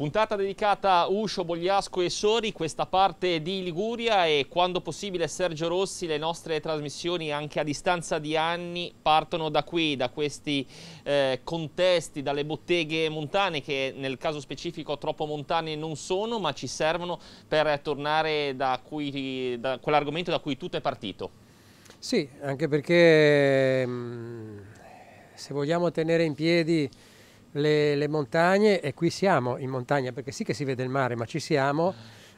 Puntata dedicata a Uscio, Bogliasco e Sori, questa parte di Liguria e quando possibile Sergio Rossi, le nostre trasmissioni anche a distanza di anni partono da qui, da questi eh, contesti, dalle botteghe montane che nel caso specifico troppo montane non sono ma ci servono per tornare da, cui, da quell'argomento da cui tutto è partito. Sì, anche perché mm, se vogliamo tenere in piedi le, le, montagne e qui siamo in montagna perché sì che si vede il mare ma ci siamo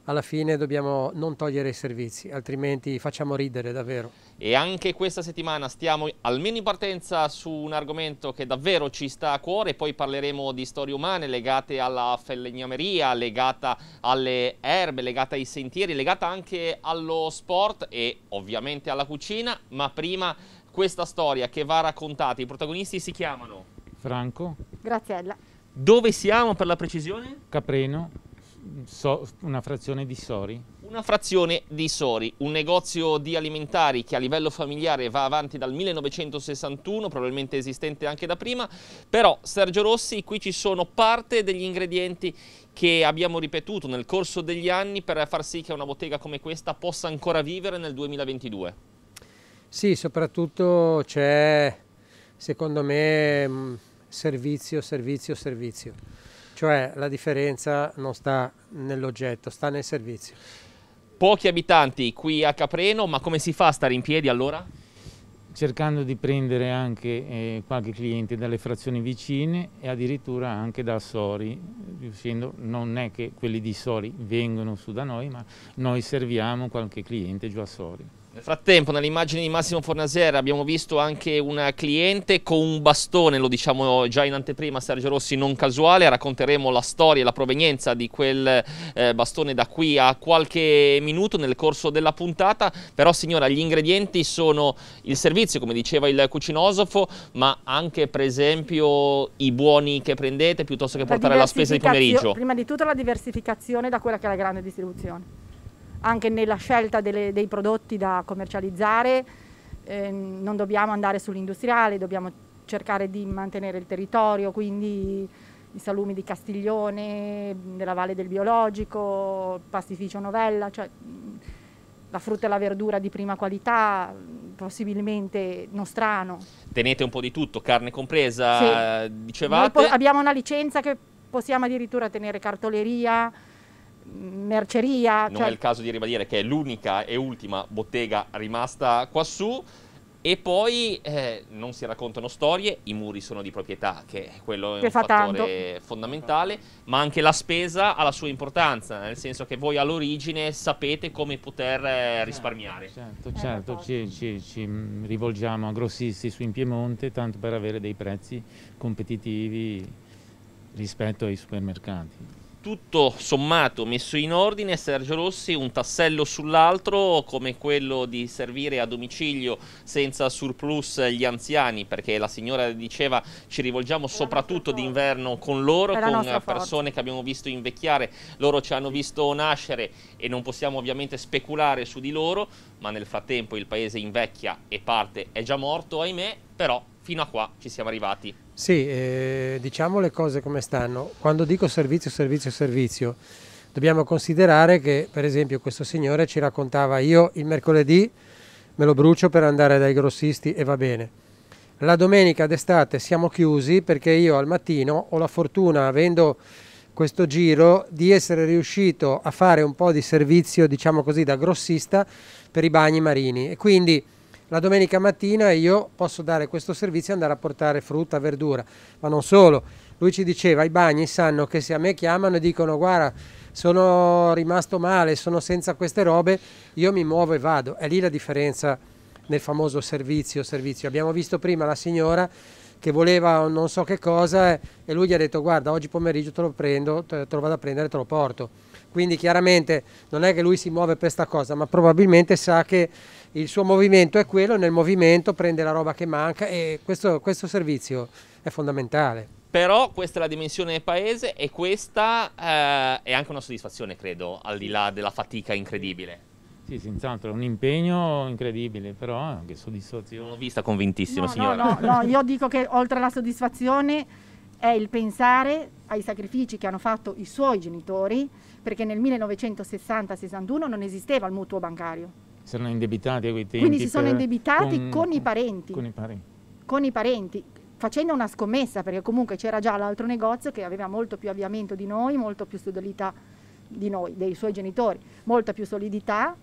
alla fine dobbiamo non togliere i servizi altrimenti facciamo ridere davvero e anche questa settimana stiamo almeno in partenza su un argomento che davvero ci sta a cuore poi parleremo di storie umane legate alla fellegnameria legata alle erbe legata ai sentieri legata anche allo sport e ovviamente alla cucina ma prima questa storia che va raccontata i protagonisti si chiamano Franco. Graziella. Dove siamo per la precisione? Capreno, so, una frazione di Sori. Una frazione di Sori, un negozio di alimentari che a livello familiare va avanti dal 1961, probabilmente esistente anche da prima, però Sergio Rossi qui ci sono parte degli ingredienti che abbiamo ripetuto nel corso degli anni per far sì che una bottega come questa possa ancora vivere nel 2022. Sì, soprattutto c'è secondo me mm, servizio, servizio, servizio. Cioè la differenza non sta nell'oggetto, sta nel servizio. Pochi abitanti qui a Capreno, ma come si fa a stare in piedi allora? cercando di prendere anche eh, qualche cliente dalle frazioni vicine e addirittura anche da Sori, riuscendo, non è che quelli di Sori vengono su da noi, ma noi serviamo qualche cliente giù a Sori. Nel frattempo, nell'immagine di Massimo Fornasera abbiamo visto anche una cliente con un bastone, lo diciamo già in anteprima Sergio Rossi, non casuale, racconteremo la storia e la provenienza di quel eh, bastone da qui a qualche minuto nel corso della puntata, però signora gli ingredienti sono il servizio, come diceva il cucinosofo, ma anche per esempio i buoni che prendete piuttosto che la portare la spesa di pomeriggio. Prima di tutto la diversificazione da quella che è la grande distribuzione anche nella scelta delle, dei prodotti da commercializzare, eh, non dobbiamo andare sull'industriale, dobbiamo cercare di mantenere il territorio, quindi i salumi di Castiglione, della Valle del Biologico, pastificio Novella, cioè la frutta e la verdura di prima qualità, possibilmente nostrano. Tenete un po' di tutto, carne compresa, sì. dicevate? abbiamo una licenza che possiamo addirittura tenere cartoleria, merceria. Non cioè... è il caso di ribadire che è l'unica e ultima bottega rimasta quassù. E poi eh, non si raccontano storie, i muri sono di proprietà, che quello è che un fa fattore tanto. fondamentale, ma anche la spesa ha la sua importanza, nel senso che voi all'origine sapete come poter eh, certo, risparmiare. Certo, eh, certo, ci, ci, ci mm, rivolgiamo a grossisti su in Piemonte, tanto per avere dei prezzi competitivi rispetto ai supermercati tutto sommato messo in ordine Sergio Rossi un tassello sull'altro come quello di servire a domicilio senza surplus gli anziani perché la signora diceva ci rivolgiamo soprattutto d'inverno con loro, con persone forza. che abbiamo visto invecchiare, loro ci hanno visto nascere e non possiamo ovviamente speculare su di loro ma nel frattempo il paese invecchia e parte è già morto ahimè però fino a qua ci siamo arrivati. Sì, eh, diciamo le cose come stanno. Quando dico servizio, servizio, servizio, dobbiamo considerare che per esempio questo signore ci raccontava io il mercoledì me lo brucio per andare dai grossisti e va bene. La domenica d'estate siamo chiusi perché io al mattino ho la fortuna, avendo questo giro, di essere riuscito a fare un po' di servizio, diciamo così, da grossista per i bagni marini e quindi la domenica mattina io posso dare questo servizio e andare a portare frutta, verdura, ma non solo. Lui ci diceva, i bagni sanno che se a me chiamano e dicono guarda sono rimasto male, sono senza queste robe, io mi muovo e vado. È lì la differenza nel famoso servizio, servizio. Abbiamo visto prima la signora che voleva non so che cosa e lui gli ha detto guarda oggi pomeriggio te lo prendo, te lo vado a prendere e te lo porto. Quindi chiaramente non è che lui si muove per questa cosa, ma probabilmente sa che il suo movimento è quello, nel movimento prende la roba che manca e questo, questo servizio è fondamentale però questa è la dimensione del paese e questa eh, è anche una soddisfazione, credo, al di là della fatica incredibile. Sì, senz'altro, è un impegno incredibile, però anche soddisfazione. l'ho vista convintissimo, no, signora. No, no, no, io dico che oltre alla soddisfazione è il pensare ai sacrifici che hanno fatto i suoi genitori, perché nel 1960-61 non esisteva il mutuo bancario si erano indebitati a quei tempi. Quindi si sono indebitati con, con, i parenti. Con i parenti. Con i parenti facendo una scommessa, perché comunque c'era già l'altro negozio che aveva molto più avviamento di noi, molto più solidità di noi, dei suoi genitori, molta più solidità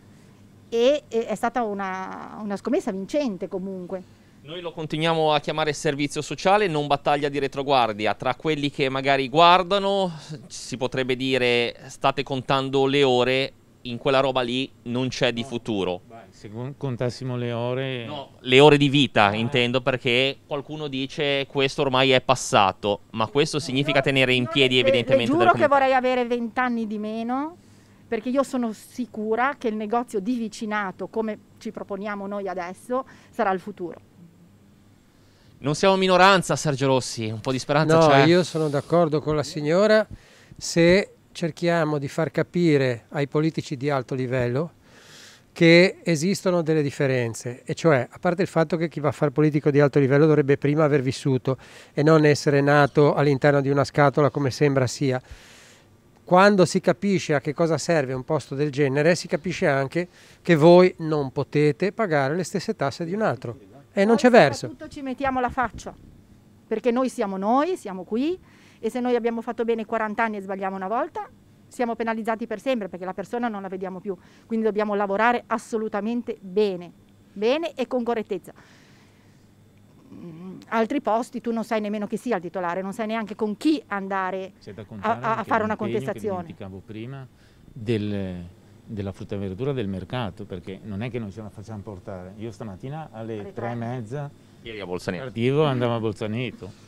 e, e è stata una, una, scommessa vincente comunque. Noi lo continuiamo a chiamare servizio sociale, non battaglia di retroguardia. Tra quelli che magari guardano si potrebbe dire state contando le ore, in quella roba lì non c'è di futuro. se contassimo le ore... No, le ore di vita, eh. intendo, perché qualcuno dice questo ormai è passato, ma questo eh, significa no, tenere in piedi le, eh, evidentemente... Eh, le giuro che vorrei avere 20 anni di meno, perché io sono sicura che il negozio di vicinato, come ci proponiamo noi adesso, sarà il futuro. Non siamo minoranza, Sergio Rossi, un po' di speranza no, c'è. io sono d'accordo con la signora se cerchiamo di far capire ai politici di alto livello che esistono delle differenze, e cioè, a parte il fatto che chi va a fare politico di alto livello dovrebbe prima aver vissuto e non essere nato all'interno di una scatola come sembra sia, quando si capisce a che cosa serve un posto del genere, si capisce anche che voi non potete pagare le stesse tasse di un altro. E non c'è verso. Soprattutto ci mettiamo la faccia, perché noi siamo noi, siamo qui, e se noi abbiamo fatto bene 40 anni e sbagliamo una volta, siamo penalizzati per sempre perché la persona non la vediamo più. Quindi dobbiamo lavorare assolutamente bene, bene e con correttezza. Mm, altri posti tu non sai nemmeno chi sia il titolare, non sai neanche con chi andare a, a fare una contestazione. Che dimenticavo prima del, della frutta e verdura del mercato, perché non è che noi ce la facciamo portare. Io stamattina alle, tre e mezza ieri a Bolzaneto. Partivo andavo a Bolzaneto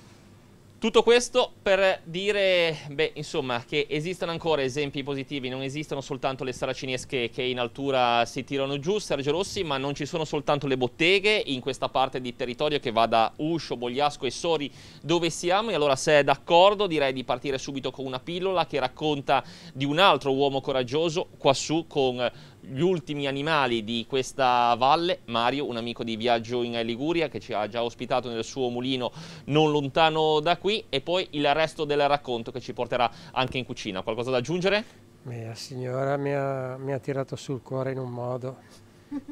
tutto questo per dire, beh, insomma, che esistono ancora esempi positivi, non esistono soltanto le saracinesche che in altura si tirano giù, Sergio Rossi, ma non ci sono soltanto le botteghe in questa parte di territorio che va da Uscio, Bogliasco e Sori dove siamo e allora se è d'accordo direi di partire subito con una pillola che racconta di un altro uomo coraggioso quassù con gli ultimi animali di questa valle, Mario, un amico di Viaggio in Liguria che ci ha già ospitato nel suo mulino non lontano da qui e poi il resto del racconto che ci porterà anche in cucina. Qualcosa da aggiungere? La signora mi ha, mi ha tirato sul cuore in un modo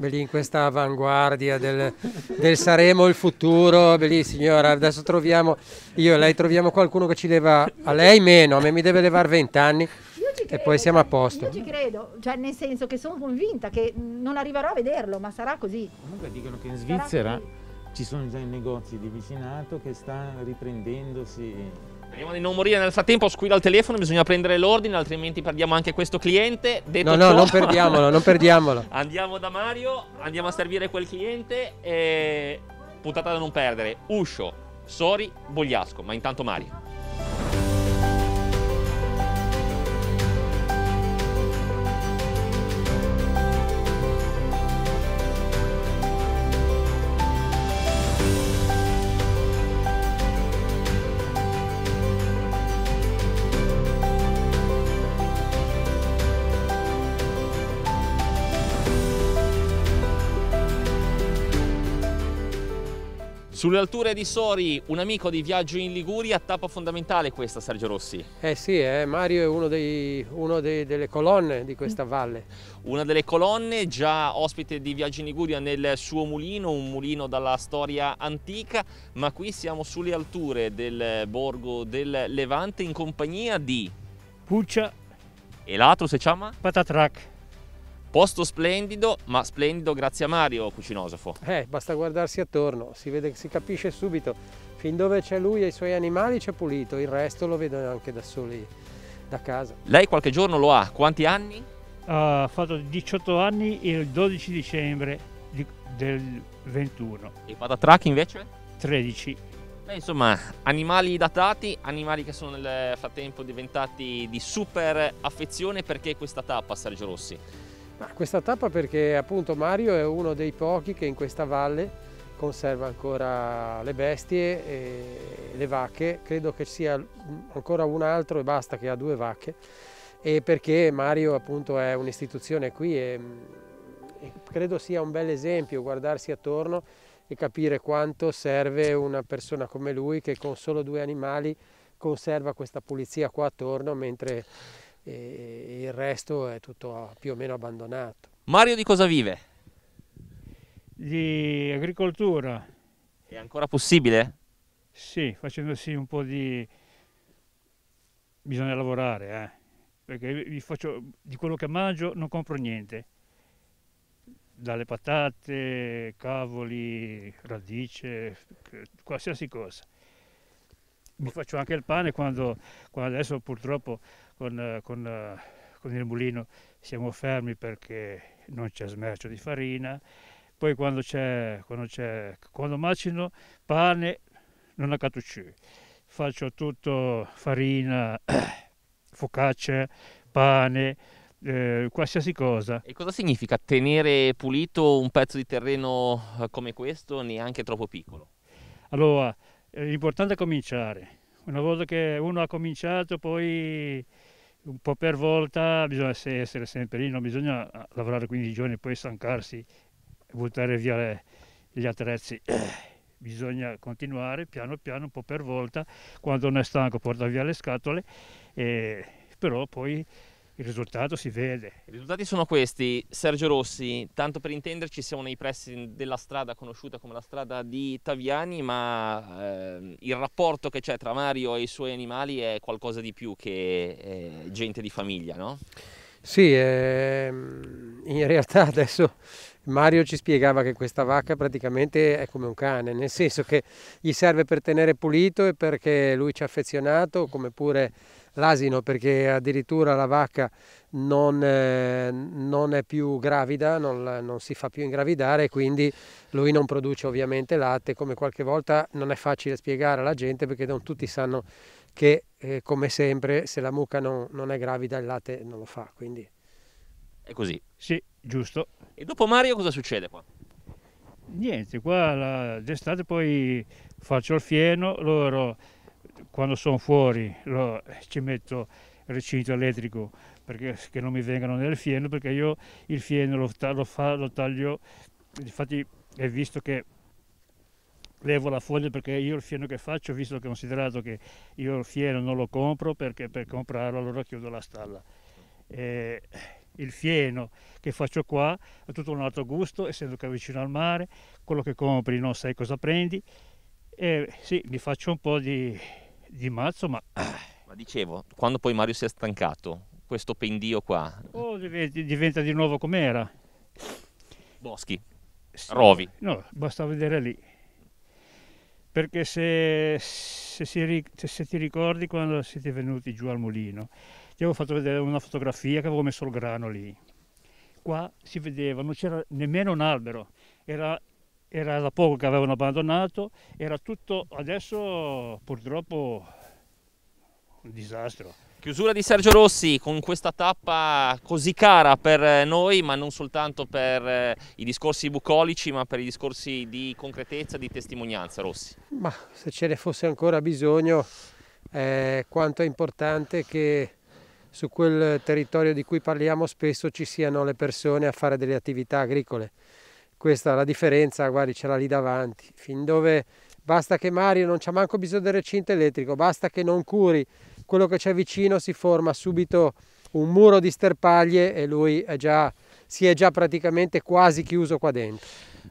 lì in questa avanguardia del, del Saremo il futuro, lì signora, adesso troviamo, io e lei troviamo qualcuno che ci leva, a lei meno, a me mi deve levare 20 anni, credo, e poi siamo a cioè, posto. Io ci credo, cioè nel senso che sono convinta che non arriverò a vederlo, ma sarà così. Comunque dicono che in Svizzera ci sono già i negozi di vicinato che sta riprendendosi. Speriamo di non morire nel frattempo, squilla il telefono, bisogna prendere l'ordine, altrimenti perdiamo anche questo cliente. Detto no, no, ciò, non perdiamolo, non perdiamolo. Andiamo da Mario, andiamo a servire quel cliente e puntata da non perdere. Uscio, Sori, Bogliasco, ma intanto Mario. Sulle alture di Sori, un amico di Viaggio in Liguria, tappa fondamentale questa Sergio Rossi. Eh sì, eh, Mario è una delle colonne di questa mm. valle. Una delle colonne, già ospite di Viaggio in Liguria nel suo mulino, un mulino dalla storia antica, ma qui siamo sulle alture del borgo del Levante in compagnia di... Puccia. E l'altro si chiama? Patatrac. Posto splendido, ma splendido grazie a Mario Cucinosofo. Eh, basta guardarsi attorno, si, vede, si capisce subito. Fin dove c'è lui e i suoi animali c'è pulito, il resto lo vedono anche da soli da casa. Lei qualche giorno lo ha, quanti anni? Ha uh, fatto 18 anni il 12 dicembre di, del 21. E patatrack invece? 13. Beh, insomma, animali datati, animali che sono nel frattempo diventati di super affezione perché questa tappa Sergio Rossi. Ma questa tappa perché appunto Mario è uno dei pochi che in questa valle conserva ancora le bestie e le vacche, credo che sia ancora un altro e basta che ha due vacche e perché Mario appunto è un'istituzione qui e, e credo sia un bel esempio guardarsi attorno e capire quanto serve una persona come lui che con solo due animali conserva questa pulizia qua attorno mentre e il resto è tutto più o meno abbandonato. Mario di cosa vive? Di agricoltura. È ancora possibile? Sì, facendosi un po' di... bisogna lavorare, eh. perché faccio... di quello che mangio non compro niente, dalle patate, cavoli, radice, qualsiasi cosa. Mi faccio anche il pane quando, quando adesso purtroppo con, eh, con, eh, con il mulino siamo fermi perché non c'è smercio di farina, poi quando, c'è, quando, c'è, quando macino pane non accatucci, faccio tutto farina, focaccia, pane, eh, qualsiasi cosa. E cosa significa tenere pulito un pezzo di terreno eh, come questo, neanche troppo piccolo? Allora, l'importante è cominciare. Una volta che uno ha cominciato, poi un po' per volta bisogna essere sempre lì, non bisogna ah, lavorare 15 giorni e poi stancarsi e buttare via le, gli attrezzi. Bisogna continuare piano piano, un po' per volta, quando non è stanco porta via le scatole, e, eh, però poi il risultato si vede. I risultati sono questi. Sergio Rossi, tanto per intenderci, siamo nei pressi della strada conosciuta come la strada di Taviani, ma eh, il rapporto che c'è tra Mario e i suoi animali è qualcosa di più che eh, gente di famiglia, no? Sì, ehm, in realtà adesso Mario ci spiegava che questa vacca praticamente è come un cane, nel senso che gli serve per tenere pulito e perché lui ci ha affezionato, come pure l'asino perché addirittura la vacca non, eh, non è più gravida, non, non, si fa più ingravidare e quindi lui non produce ovviamente latte come qualche volta non è facile spiegare alla gente perché non tutti sanno che eh, come sempre se la mucca non, non, è gravida il latte non lo fa quindi è così sì giusto e dopo Mario cosa succede qua? Niente, qua la, d'estate poi faccio il fieno, loro quando sono fuori lo, ci metto il recinto elettrico perché che non mi vengano nel fieno perché io il fieno lo, lo, fa, lo taglio infatti è visto che levo la foglia perché io il fieno che faccio visto che ho considerato che io il fieno non lo compro perché per comprarlo allora chiudo la stalla e il fieno che faccio qua ha tutto un altro gusto essendo che è vicino al mare quello che compri non sai cosa prendi e sì mi faccio un po' di di marzo, ma... Ma dicevo, quando poi Mario si è stancato, questo pendio qua... Oh, diventa, diventa di nuovo com'era. Boschi, sì, rovi. No, basta vedere lì. Perché se, se, si, se ti ricordi quando siete venuti giù al mulino, ti avevo fatto vedere una fotografia che avevo messo il grano lì. Qua si vedeva, non c'era nemmeno un albero, era era da poco che avevano abbandonato, era tutto adesso purtroppo un disastro. Chiusura di Sergio Rossi con questa tappa così cara per noi, ma non soltanto per eh, i discorsi bucolici, ma per i discorsi di concretezza, di testimonianza, Rossi. Ma se ce ne fosse ancora bisogno, eh, quanto è importante che su quel territorio di cui parliamo spesso ci siano le persone a fare delle attività agricole questa è la differenza, guardi ce l'ha lì davanti, fin dove basta che Mario non c'ha manco bisogno del recinto elettrico, basta che non curi quello che c'è vicino si forma subito un muro di sterpaglie e lui è già, si è già praticamente quasi chiuso qua dentro.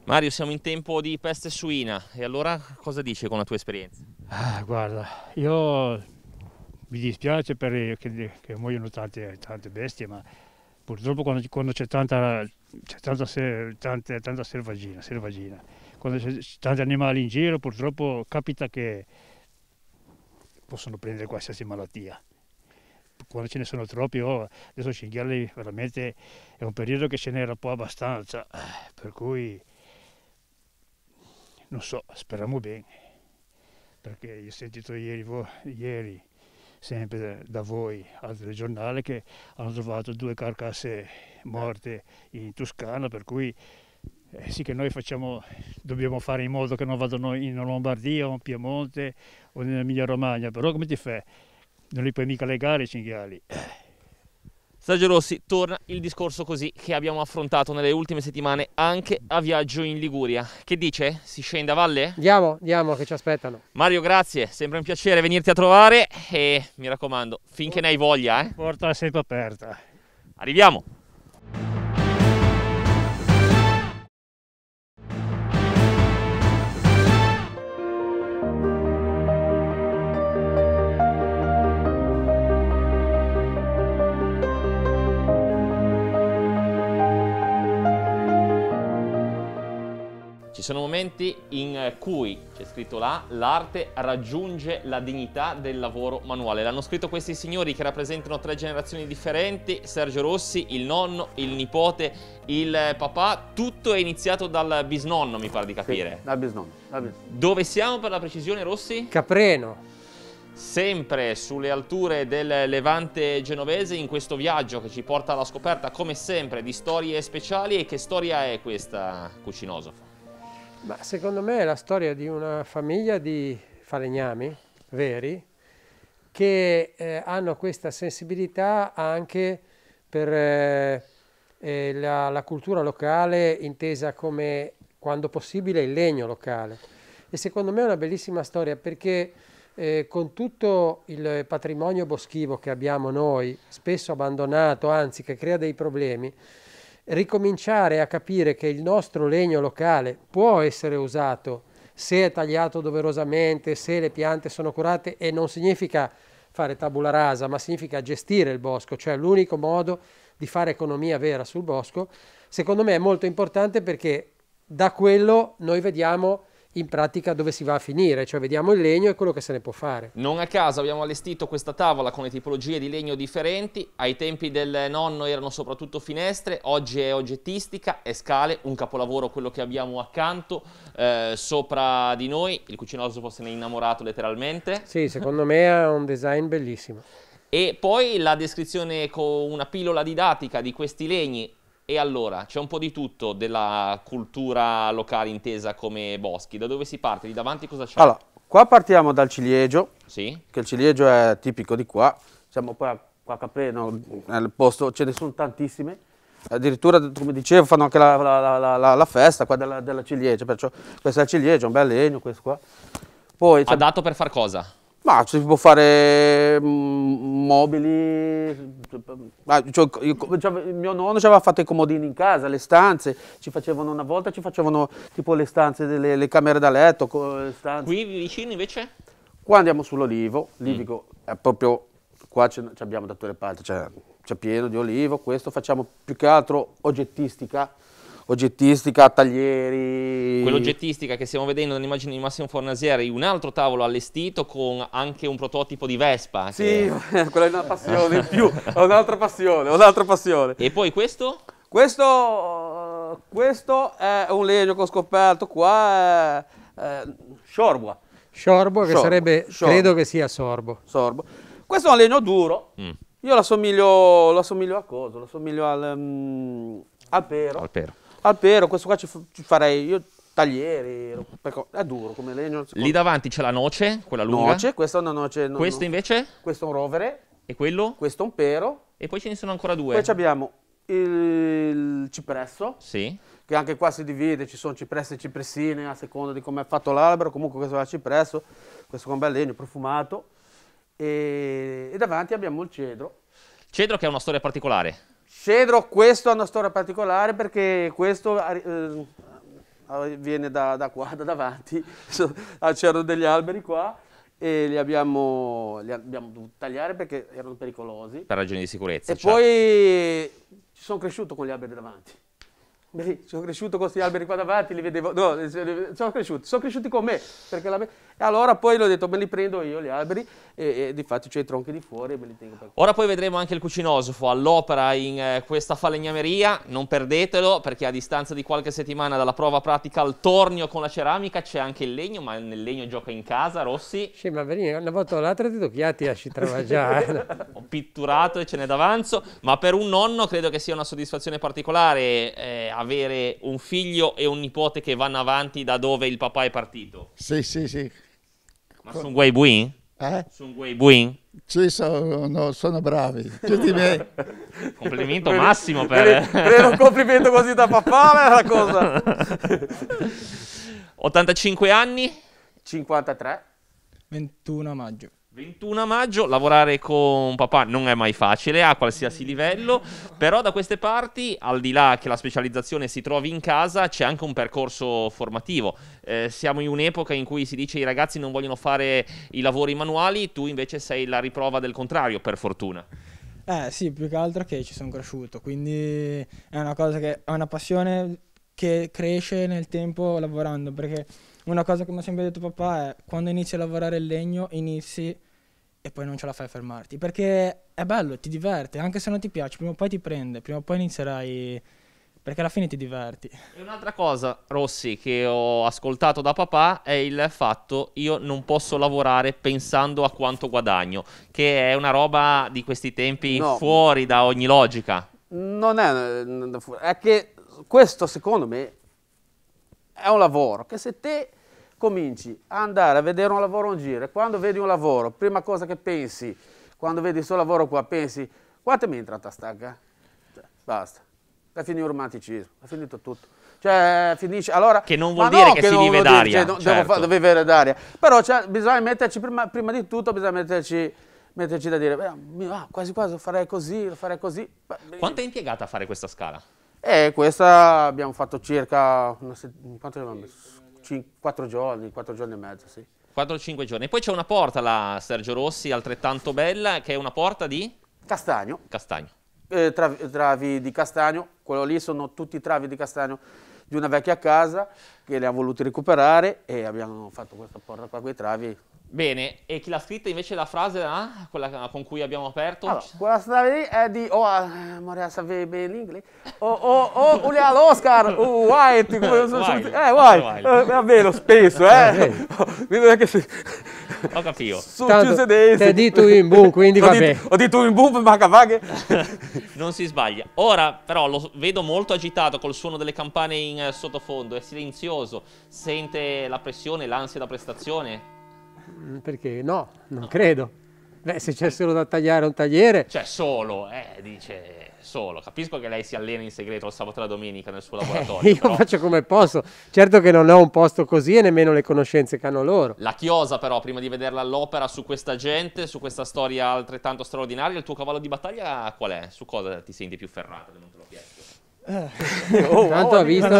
Mario siamo in tempo di peste suina e allora cosa dici con la tua esperienza? Ah, guarda, io mi dispiace per, che, che muoiono tante, tante bestie ma purtroppo quando, quando c'è tanta, tanta, tanta, tanta selvagina, selvagina, quando c'è tanti animali in giro purtroppo capita che possono prendere qualsiasi malattia. Quando ce ne sono troppi, oh, adesso cinghiali veramente è un periodo che ce n'era un po' abbastanza, eh, per cui non so, speriamo bene, perché io ho sentito ieri, ieri sempre da voi al telegiornale, che hanno trovato due carcasse morte in Toscana, per cui eh, sì che noi facciamo, dobbiamo fare in modo che non vadano in Lombardia o in Piemonte o in Emilia Romagna, però come ti fai? Non li puoi mica legare i cinghiali. Sergio Rossi torna il discorso così che abbiamo affrontato nelle ultime settimane anche a viaggio in Liguria. Che dice? Si scende a valle? Andiamo, andiamo che ci aspettano. Mario, grazie, sempre un piacere venirti a trovare e mi raccomando, finché ne hai voglia, eh. Porta sempre aperta. Arriviamo. sono momenti in cui, c'è scritto là, l'arte raggiunge la dignità del lavoro manuale. L'hanno scritto questi signori che rappresentano tre generazioni differenti, Sergio Rossi, il nonno, il nipote, il papà, tutto è iniziato dal bisnonno, mi pare di capire. Sì, dal bisnonno. Dal bisnonno. Dove siamo per la precisione, Rossi? Capreno sempre sulle alture del Levante genovese in questo viaggio che ci porta alla scoperta come sempre di storie speciali e che storia è questa Cucinosofo? Ma secondo me è la storia di una famiglia di falegnami veri che eh, hanno questa sensibilità anche per eh, eh la, la, cultura locale intesa come quando possibile il legno locale. E secondo me è una bellissima storia perché eh, con tutto il patrimonio boschivo che abbiamo noi, spesso abbandonato, anzi che crea dei problemi, ricominciare a capire che il nostro legno locale può essere usato se è tagliato doverosamente, se le piante sono curate e non significa fare tabula rasa, ma significa gestire il bosco, cioè l'unico modo di fare economia vera sul bosco, secondo me è molto importante perché da quello noi vediamo in pratica dove si va a finire, cioè vediamo il legno e quello che se ne può fare. Non a caso abbiamo allestito questa tavola con le tipologie di legno differenti, ai tempi del nonno erano soprattutto finestre, oggi è oggettistica è scale, un capolavoro quello che abbiamo accanto, eh, sopra di noi, il cucinologo se ne è innamorato letteralmente. Sì, secondo me ha un design bellissimo. E poi la descrizione con una pillola didattica di questi legni e allora c'è un po' di tutto della cultura locale intesa come boschi. Da dove si parte? Di davanti cosa c'è? Allora, qua partiamo dal ciliegio, sì? che il ciliegio è tipico di qua. Siamo poi a, qua a Capreno, nel posto, ce ne sono tantissime. Addirittura, come dicevo, fanno anche la, la, la, la festa qua della, della ciliegia. Perciò questo è il ciliegio, un bel legno questo qua. Poi, Adatto per far cosa? Ma si può fare mm, mobili, cioè, io, cioè, mio nonno ci aveva fatto i comodini in casa, le stanze, ci facevano una volta, ci facevano tipo le stanze, delle, le camere da letto. Le Qui vicino invece? Qua andiamo sull'olivo, l'ivico mm. è proprio, qua ci abbiamo da tutte le parti, c'è pieno di olivo, questo facciamo più che altro oggettistica, oggettistica, taglieri. Quell'oggettistica che stiamo vedendo nell'immagine di Massimo Fornasieri, un altro tavolo allestito con anche un prototipo di Vespa. Sì, che... quella è una passione in più, ho un'altra passione, un'altra passione. E poi questo? Questo, questo è un legno che ho scoperto qua, è, eh, è eh, sciorbo. Sciorbo, che sarebbe, Shorbo. credo che sia sorbo. Sorbo. Questo è un legno duro. Mm. Io lo assomiglio, lo assomiglio a cosa? Lo assomiglio al, um, al pero. Al pero. Alpero, questo qua ci, ci farei io taglieri, è duro come legno. Lì davanti c'è la noce, quella lunga. Noce, questa è una noce. No, questo no. invece? Questo è un rovere. E quello? Questo è un pero. E poi ce ne sono ancora due. Poi abbiamo il cipresso. Sì. Che anche qua si divide, ci sono cipressi e cipressine a seconda di come è fatto l'albero. Comunque questo è il cipresso, questo è un bel legno profumato. E, e davanti abbiamo il cedro. Cedro che ha una storia particolare. Sceglierò questo, ha una storia particolare perché questo eh, viene da, da, qua, da davanti, ah, c'erano degli alberi qua e li abbiamo, li abbiamo dovuti tagliare perché erano pericolosi. Per ragioni di sicurezza. E certo. poi ci sono cresciuto con gli alberi davanti. Beh, sono cresciuto con questi alberi qua davanti, li vedevo, no, sono cresciuti, sono cresciuti con me, perché la, e allora poi ho detto, me li prendo io gli alberi e, e di fatto c'è i tronchi di fuori e me li tengo per Ora poi vedremo anche il cucinosofo all'opera in eh, questa falegnameria, non perdetelo perché a distanza di qualche settimana dalla prova pratica al tornio con la ceramica c'è anche il legno, ma nel legno gioca in casa, Rossi. Sì, ma venire, una volta o l'altra ti tocchiati a ci travagliare. Ho pitturato e ce n'è d'avanzo, ma per un nonno credo che sia una soddisfazione particolare eh, avere un figlio e un nipote che vanno avanti da dove il papà è partito. Sì, sì, sì, con... sono guai buin? Eh? Sono guai buin? Sì, sono, sono bravi. complimento massimo per... Credo un complimento così da papà è una cosa. 85 anni? 53. 21 maggio. 21 maggio, lavorare con papà non è mai facile a qualsiasi livello, però da queste parti, al di là che la specializzazione si trovi in casa, c'è anche un percorso formativo. Eh, siamo in un'epoca in cui si dice i ragazzi non vogliono fare i lavori manuali, tu invece sei la riprova del contrario, per fortuna. Eh sì, più che altro che ci sono cresciuto, quindi è una cosa che è una passione che cresce nel tempo lavorando, perché una cosa che mi ha sempre detto papà è quando inizi a lavorare il legno inizi e poi non ce la fai a fermarti. Perché è bello, ti diverte, anche se non ti piace, prima o poi ti prende, prima o poi inizierai. Perché alla fine ti diverti. E un'altra cosa, Rossi, che ho ascoltato da papà è il fatto io non posso lavorare pensando a quanto guadagno, che è una roba di questi tempi no, fuori da ogni logica. Non è, è che questo secondo me è un lavoro che se te cominci a andare a vedere un lavoro in giro. E quando vedi un lavoro, prima cosa che pensi, quando vedi il suo lavoro qua, pensi, quanto mi è entrata stacca? Cioè, basta. È finito il romanticismo, è finito tutto. Cioè, finisce, allora, che non vuol dire no, che, che si vive d'aria. cioè, certo. Devo vivere d'aria. Però cioè, bisogna metterci, prima, prima, di tutto, bisogna metterci, metterci da dire, beh, ah, quasi quasi farei così, lo farei così. Quanto è impiegata a fare questa scala? E eh, questa abbiamo fatto circa una settimana, quattro giorni, quattro giorni e mezzo, sì. 4-5 giorni. poi c'è una porta la Sergio Rossi, altrettanto bella, che è una porta di? Castagno. Castagno. Eh, travi, travi di castagno, quello lì sono tutti i travi di castagno di una vecchia casa che li ha voluti recuperare e abbiamo fatto questa porta qua con i travi Bene, e chi l'ha scritta invece la frase, là? quella con cui abbiamo aperto? Allora, quella frase lì è di Oh, ah, Maria sapevi bene l'inglese? Oh, oh, oh, Julia l'Oscar, oh, White, come so, eh, Wild. eh, White, eh, davvero, spesso, eh. Vedo eh, che se... Ho capito. Su, Tanto, sedesi. Te dito in boom, quindi va bene. Ho detto in boom, ma cavaghe. non si sbaglia. Ora, però, lo vedo molto agitato col suono delle campane in eh, sottofondo, è silenzioso, sente la pressione, l'ansia da prestazione. Mm, perché no, non no. credo. Beh, se c'è solo da tagliare un tagliere... Cioè solo, eh, dice solo. Capisco che lei si allena in segreto il sabato e la domenica nel suo eh, laboratorio. Eh, io però... faccio come posso. Certo che non ho un posto così e nemmeno le conoscenze che hanno loro. La chiosa però, prima di vederla all'opera su questa gente, su questa storia altrettanto straordinaria, il tuo cavallo di battaglia qual è? Su cosa ti senti più ferrato? Non te lo chiedo. Eh. Oh, tanto, oh, ha visto,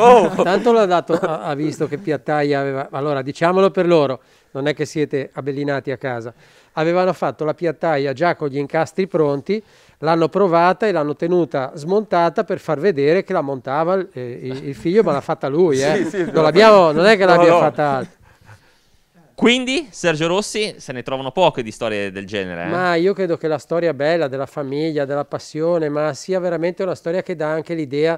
oh. tanto l'ha dato, ha visto che Piattaia aveva... Allora, diciamolo per loro non è che siete abbellinati a casa. Avevano fatto la piattaia già con gli incastri pronti, l'hanno provata e l'hanno tenuta smontata per far vedere che la montava il, eh, il figlio, ma l'ha fatta lui. Eh. Sì, sì, non, non, è che l'abbia no, no. fatta altro. Quindi Sergio Rossi se ne trovano poche di storie del genere. Eh? Ma io credo che la storia bella della famiglia, della passione, ma sia veramente una storia che dà anche l'idea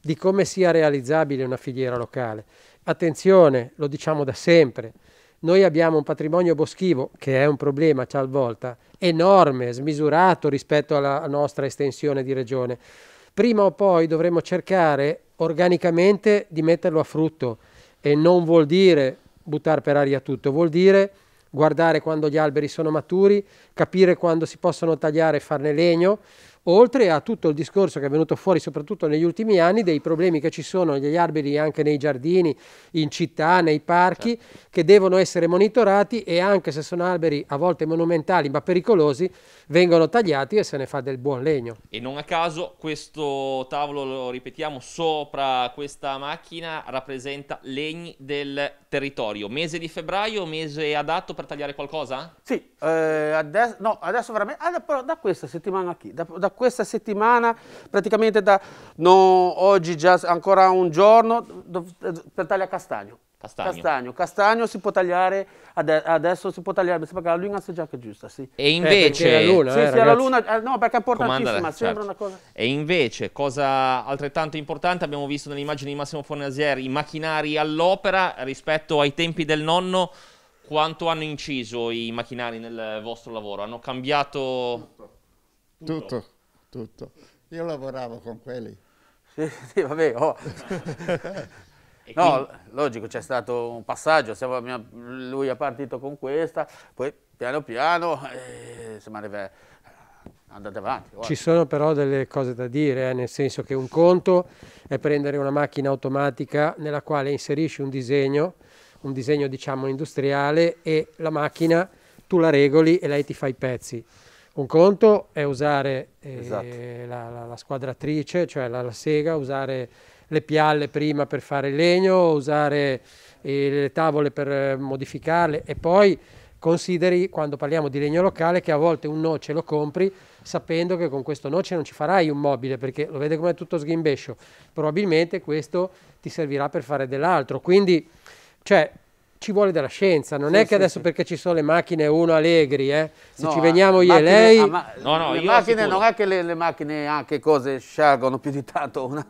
di come sia realizzabile una filiera locale. Attenzione, lo diciamo da sempre, noi abbiamo un patrimonio boschivo, che è un problema talvolta, enorme, smisurato rispetto alla nostra estensione di regione. Prima o poi dovremo cercare organicamente di metterlo a frutto e non vuol dire buttare per aria tutto, vuol dire guardare quando gli alberi sono maturi, capire quando si possono tagliare e farne legno, oltre a tutto il discorso che è venuto fuori soprattutto negli ultimi anni dei problemi che ci sono negli alberi anche nei giardini, in città, nei parchi, certo. che devono essere monitorati e anche se sono alberi a volte monumentali ma pericolosi, vengono tagliati e se ne fa del buon legno. E non a caso questo tavolo, lo ripetiamo, sopra questa macchina rappresenta legni del territorio. Mese di febbraio, mese adatto per tagliare qualcosa? Sì, eh, adesso, no, adesso veramente, ah, da, da, questa settimana qui, da, da questa settimana, praticamente da no, oggi già ancora un giorno, per tagliare castagno. Castagno. castagno. Castagno si può tagliare, adesso si può tagliare, mi la luna sia già che giusta, sì. E invece... Eh, la luna, sì, eh, sì, la luna, eh, no, perché è importantissima, certo. cosa... E invece, cosa altrettanto importante, abbiamo visto nelle immagini di Massimo Fornasieri, i macchinari all'opera rispetto ai tempi del nonno, quanto hanno inciso i macchinari nel vostro lavoro? Hanno cambiato... Tutto. Tutto tutto. Io lavoravo con quelli. Sì, sì vabbè. Oh. no, logico, c'è stato un passaggio, siamo, lui è partito con questa, poi piano piano, eh, insomma, deve, eh, andate avanti. Guarda. Oh. Ci sono però delle cose da dire, eh, nel senso che un conto è prendere una macchina automatica nella quale inserisci un disegno, un disegno diciamo industriale e la macchina tu la regoli e lei ti fa i pezzi. Un conto è usare eh, esatto. la, la, la, squadratrice, cioè la, la, sega, usare le pialle prima per fare il legno, usare eh, le tavole per eh, modificarle e poi consideri quando parliamo di legno locale che a volte un noce lo compri sapendo che con questo noce non ci farai un mobile perché lo vede come è tutto sghimbescio, probabilmente questo ti servirà per fare dell'altro. Quindi cioè, ci vuole della scienza, non sì, è che adesso sì, perché ci sono le macchine uno Allegri, eh? se no, ci eh, veniamo io macchine, e lei... Ah, ma, no, no, le macchine non è che le, le, macchine anche cose sciagono più di tanto una,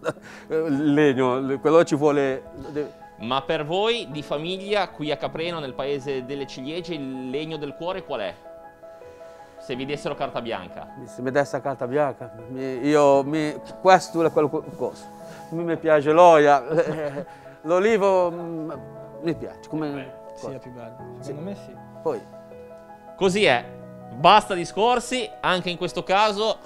eh, legno, quello ci vuole... Ma per voi di famiglia qui a Capreno, nel paese delle ciliegie, il legno del cuore qual è? se vi dessero carta bianca? Se mi desse carta bianca, mi, io, mi, questo è quello che Mi piace l'oia, l'olivo mm, mi piace, come... Sì, è più bello. Secondo sì. me sì. Poi. Così è. Basta discorsi, anche in questo caso...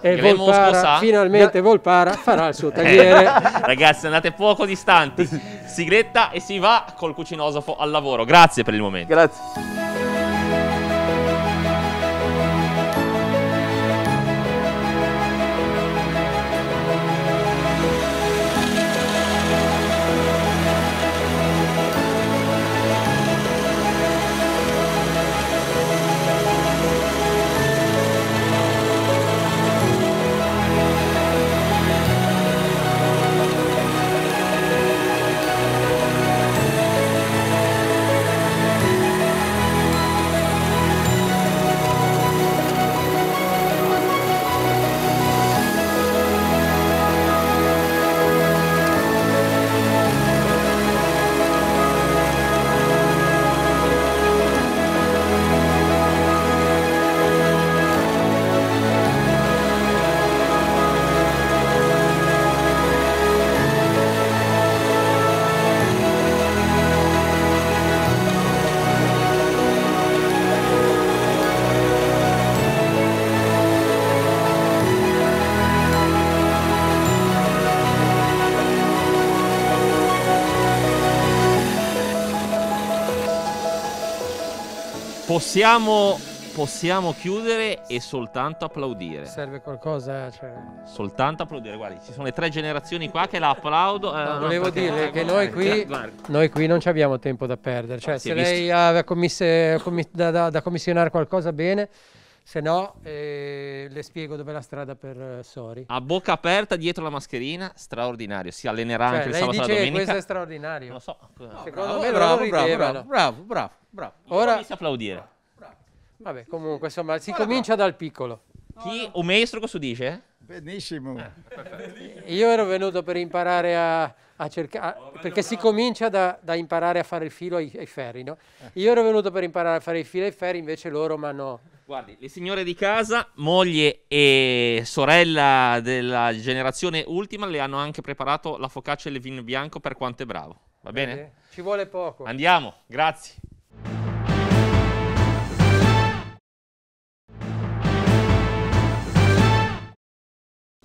E Volpara, sposà. Ah? finalmente Volpara farà il suo tagliere. Ragazzi, andate poco distanti. Sigretta e si va col cucinosofo al lavoro. Grazie per il momento. Grazie. possiamo, possiamo chiudere e soltanto applaudire. Serve qualcosa? Cioè... Soltanto applaudire. Guardi, ci sono le tre generazioni qua che la applaudo. Eh, no, volevo dire eh, che noi qui, noi qui, non abbiamo tempo da perdere. Cioè, ah, se lei ha da, da, da commissionare qualcosa bene se no eh, le spiego dove è la strada per uh, Sori. A bocca aperta dietro la mascherina, straordinario. Si allenerà cioè, anche il sabato e domenica. Questo è straordinario. Non lo so. No, Secondo bravo, me bravo, bravo, bravo, bravo, bravo, bravo. Ora si applaudire. Bravo, Vabbè, comunque, insomma, si Ora comincia dal piccolo. Chi un maestro cosa dice? Benissimo. Eh, io ero venuto per imparare a, a cercare, perché si comincia da, da, imparare a fare il filo ai, ai ferri, no? Io ero venuto per imparare a fare il filo ai ferri, invece loro mi hanno Guardi, le signore di casa, moglie e sorella della generazione ultima, le hanno anche preparato la focaccia e il vino bianco per quanto è bravo. Va bene? bene? Ci vuole poco. Andiamo, grazie.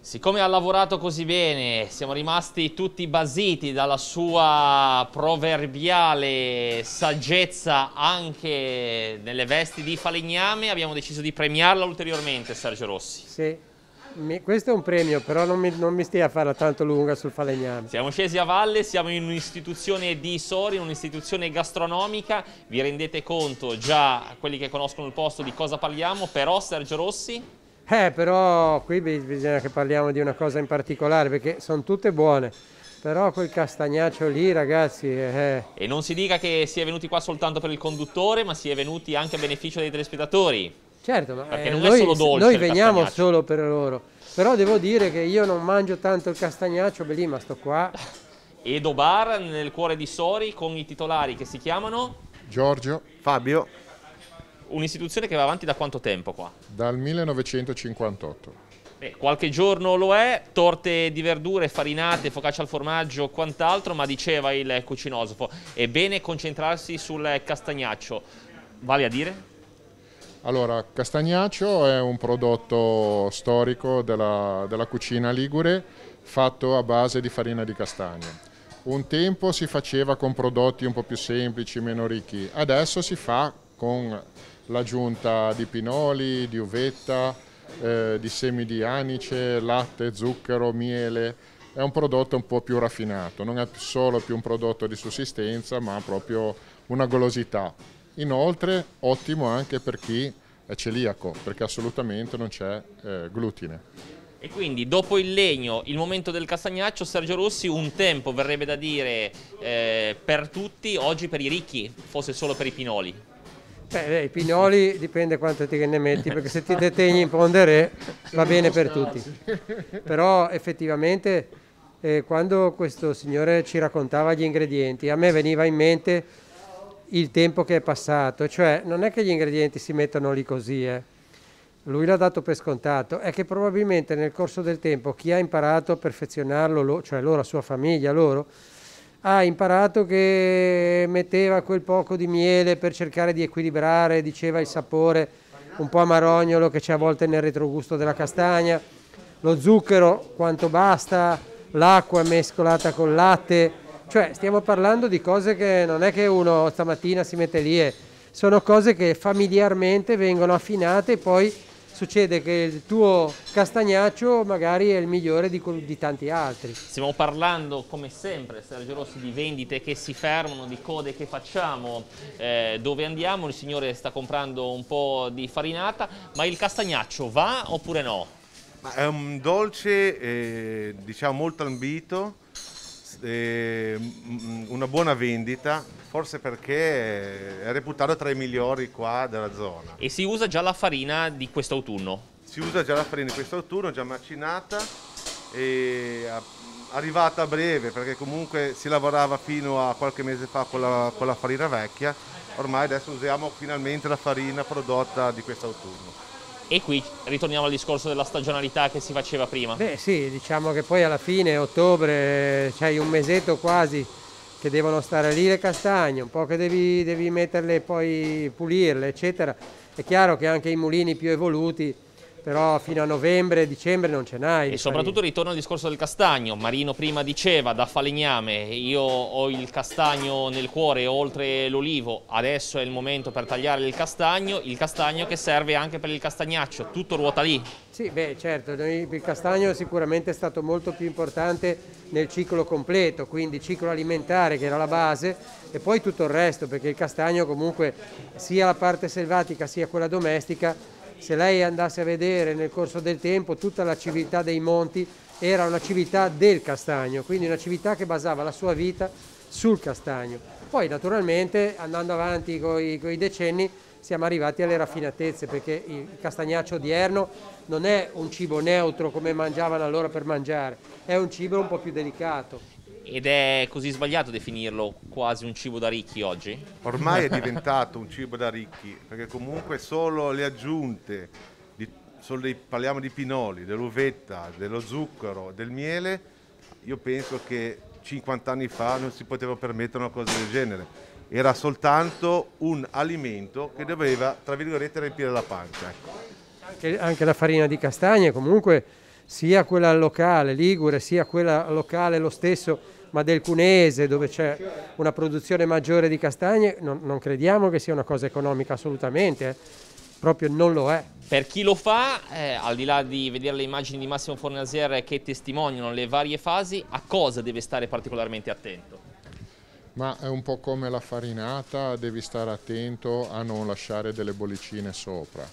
Siccome ha lavorato così bene, siamo rimasti tutti basiti dalla sua proverbiale saggezza anche nelle vesti di falegname, abbiamo deciso di premiarla ulteriormente Sergio Rossi. Sì, mi, questo è un premio, però non mi, non mi, stia a farla tanto lunga sul falegname. Siamo scesi a valle, siamo in un'istituzione di Sori, un'istituzione gastronomica, vi rendete conto già quelli che conoscono il posto di cosa parliamo, però Sergio Rossi... Eh, però qui bisogna che parliamo di una cosa in particolare, perché sono tutte buone. Però quel castagnaccio lì, ragazzi. Eh. E non si dica che si è venuti qua soltanto per il conduttore, ma si è venuti anche a beneficio dei telespettatori. Certo, ma perché eh, non noi, è solo dolce. Noi veniamo solo per loro. Però devo dire che io non mangio tanto il castagnaccio, beh lì, ma sto qua. Edo Bar nel cuore di Sori con i titolari che si chiamano Giorgio, Fabio un'istituzione che va avanti da quanto tempo qua? Dal 1958. Beh, qualche giorno lo è, torte di verdure, farinate, focaccia al formaggio, quant'altro, ma diceva il cucinosofo, è bene concentrarsi sul castagnaccio, vale a dire? Allora, castagnaccio è un prodotto storico della, della cucina ligure fatto a base di farina di castagno. Un tempo si faceva con prodotti un po' più semplici, meno ricchi, adesso si fa con l'aggiunta di pinoli, di uvetta, eh, di semi di anice, latte, zucchero, miele. È un prodotto un po' più raffinato, non è solo più un prodotto di sussistenza ma proprio una golosità. Inoltre ottimo anche per chi è celiaco perché assolutamente non c'è eh, glutine. E quindi dopo il legno, il momento del castagnaccio, Sergio Rossi, un tempo verrebbe da dire eh, per tutti, oggi per i ricchi, forse solo per i pinoli. Beh, i pinoli dipende quanto ti ne metti, perché se ti detegni in pondere va bene per tutti. Però effettivamente eh, quando questo signore ci raccontava gli ingredienti, a me veniva in mente il tempo che è passato, cioè non è che gli ingredienti si mettono lì così, eh. lui l'ha dato per scontato, è che probabilmente nel corso del tempo chi ha imparato a perfezionarlo, cioè loro, la sua famiglia, loro, ha imparato che metteva quel poco di miele per cercare di equilibrare, diceva il sapore un po' amarognolo che c'è a volte nel retrogusto della castagna, lo zucchero quanto basta, l'acqua mescolata col latte, cioè stiamo parlando di cose che non è che uno stamattina si mette lì e sono cose che familiarmente vengono affinate e poi succede che il tuo castagnaccio magari è il migliore di, di, tanti altri. Stiamo parlando come sempre Sergio Rossi di vendite che si fermano, di code che facciamo, eh, dove andiamo, il signore sta comprando un po' di farinata, ma il castagnaccio va oppure no? Ma è un dolce eh, diciamo molto ambito eh, una buona vendita, forse perché è reputata tra i migliori qua della zona. E si usa già la farina di quest'autunno? Si usa già la farina di quest'autunno, già macinata e arrivata a breve, perché comunque si lavorava fino a qualche mese fa con la, con la farina vecchia, ormai adesso usiamo finalmente la farina prodotta di quest'autunno. E qui ritorniamo al discorso della stagionalità che si faceva prima. Beh sì, diciamo che poi alla fine, ottobre, c'hai un mesetto quasi che devono stare lì le castagne, un po' che devi, devi metterle poi pulirle, eccetera. È chiaro che anche i mulini più evoluti però fino a novembre, dicembre non ce n'hai. E soprattutto ritorno al discorso del castagno, Marino prima diceva da falegname, io ho il castagno nel cuore oltre l'olivo, adesso è il momento per tagliare il castagno, il castagno che serve anche per il castagnaccio, tutto ruota lì. Sì, beh certo, il castagno sicuramente è stato molto più importante nel ciclo completo, quindi ciclo alimentare che era la base e poi tutto il resto, perché il castagno comunque sia la parte selvatica sia quella domestica se lei andasse a vedere nel corso del tempo tutta la civiltà dei monti era una civiltà del castagno, quindi una civiltà che basava la sua vita sul castagno. Poi naturalmente andando avanti con i decenni siamo arrivati alle raffinatezze perché il castagnaccio odierno non è un cibo neutro come mangiavano allora per mangiare, è un cibo un po' più delicato. Ed è così sbagliato definirlo quasi un cibo da ricchi oggi? Ormai è diventato un cibo da ricchi, perché comunque solo le aggiunte, di, solo dei, parliamo di pinoli, dell'uvetta, dello zucchero, del miele, io penso che 50 anni fa non si poteva permettere una cosa del genere. Era soltanto un alimento che doveva, tra virgolette, riempire la pancia. Ecco. Anche, anche la farina di castagne comunque sia quella locale, Ligure, sia quella locale lo stesso, ma del Cunese, dove c'è una produzione maggiore di castagne, non, non, crediamo che sia una cosa economica assolutamente, eh. proprio non lo è. Per chi lo fa, eh, al di là di vedere le immagini di Massimo Fornasier che testimoniano le varie fasi, a cosa deve stare particolarmente attento? Ma è un po' come la farinata, devi stare attento a non lasciare delle bollicine sopra,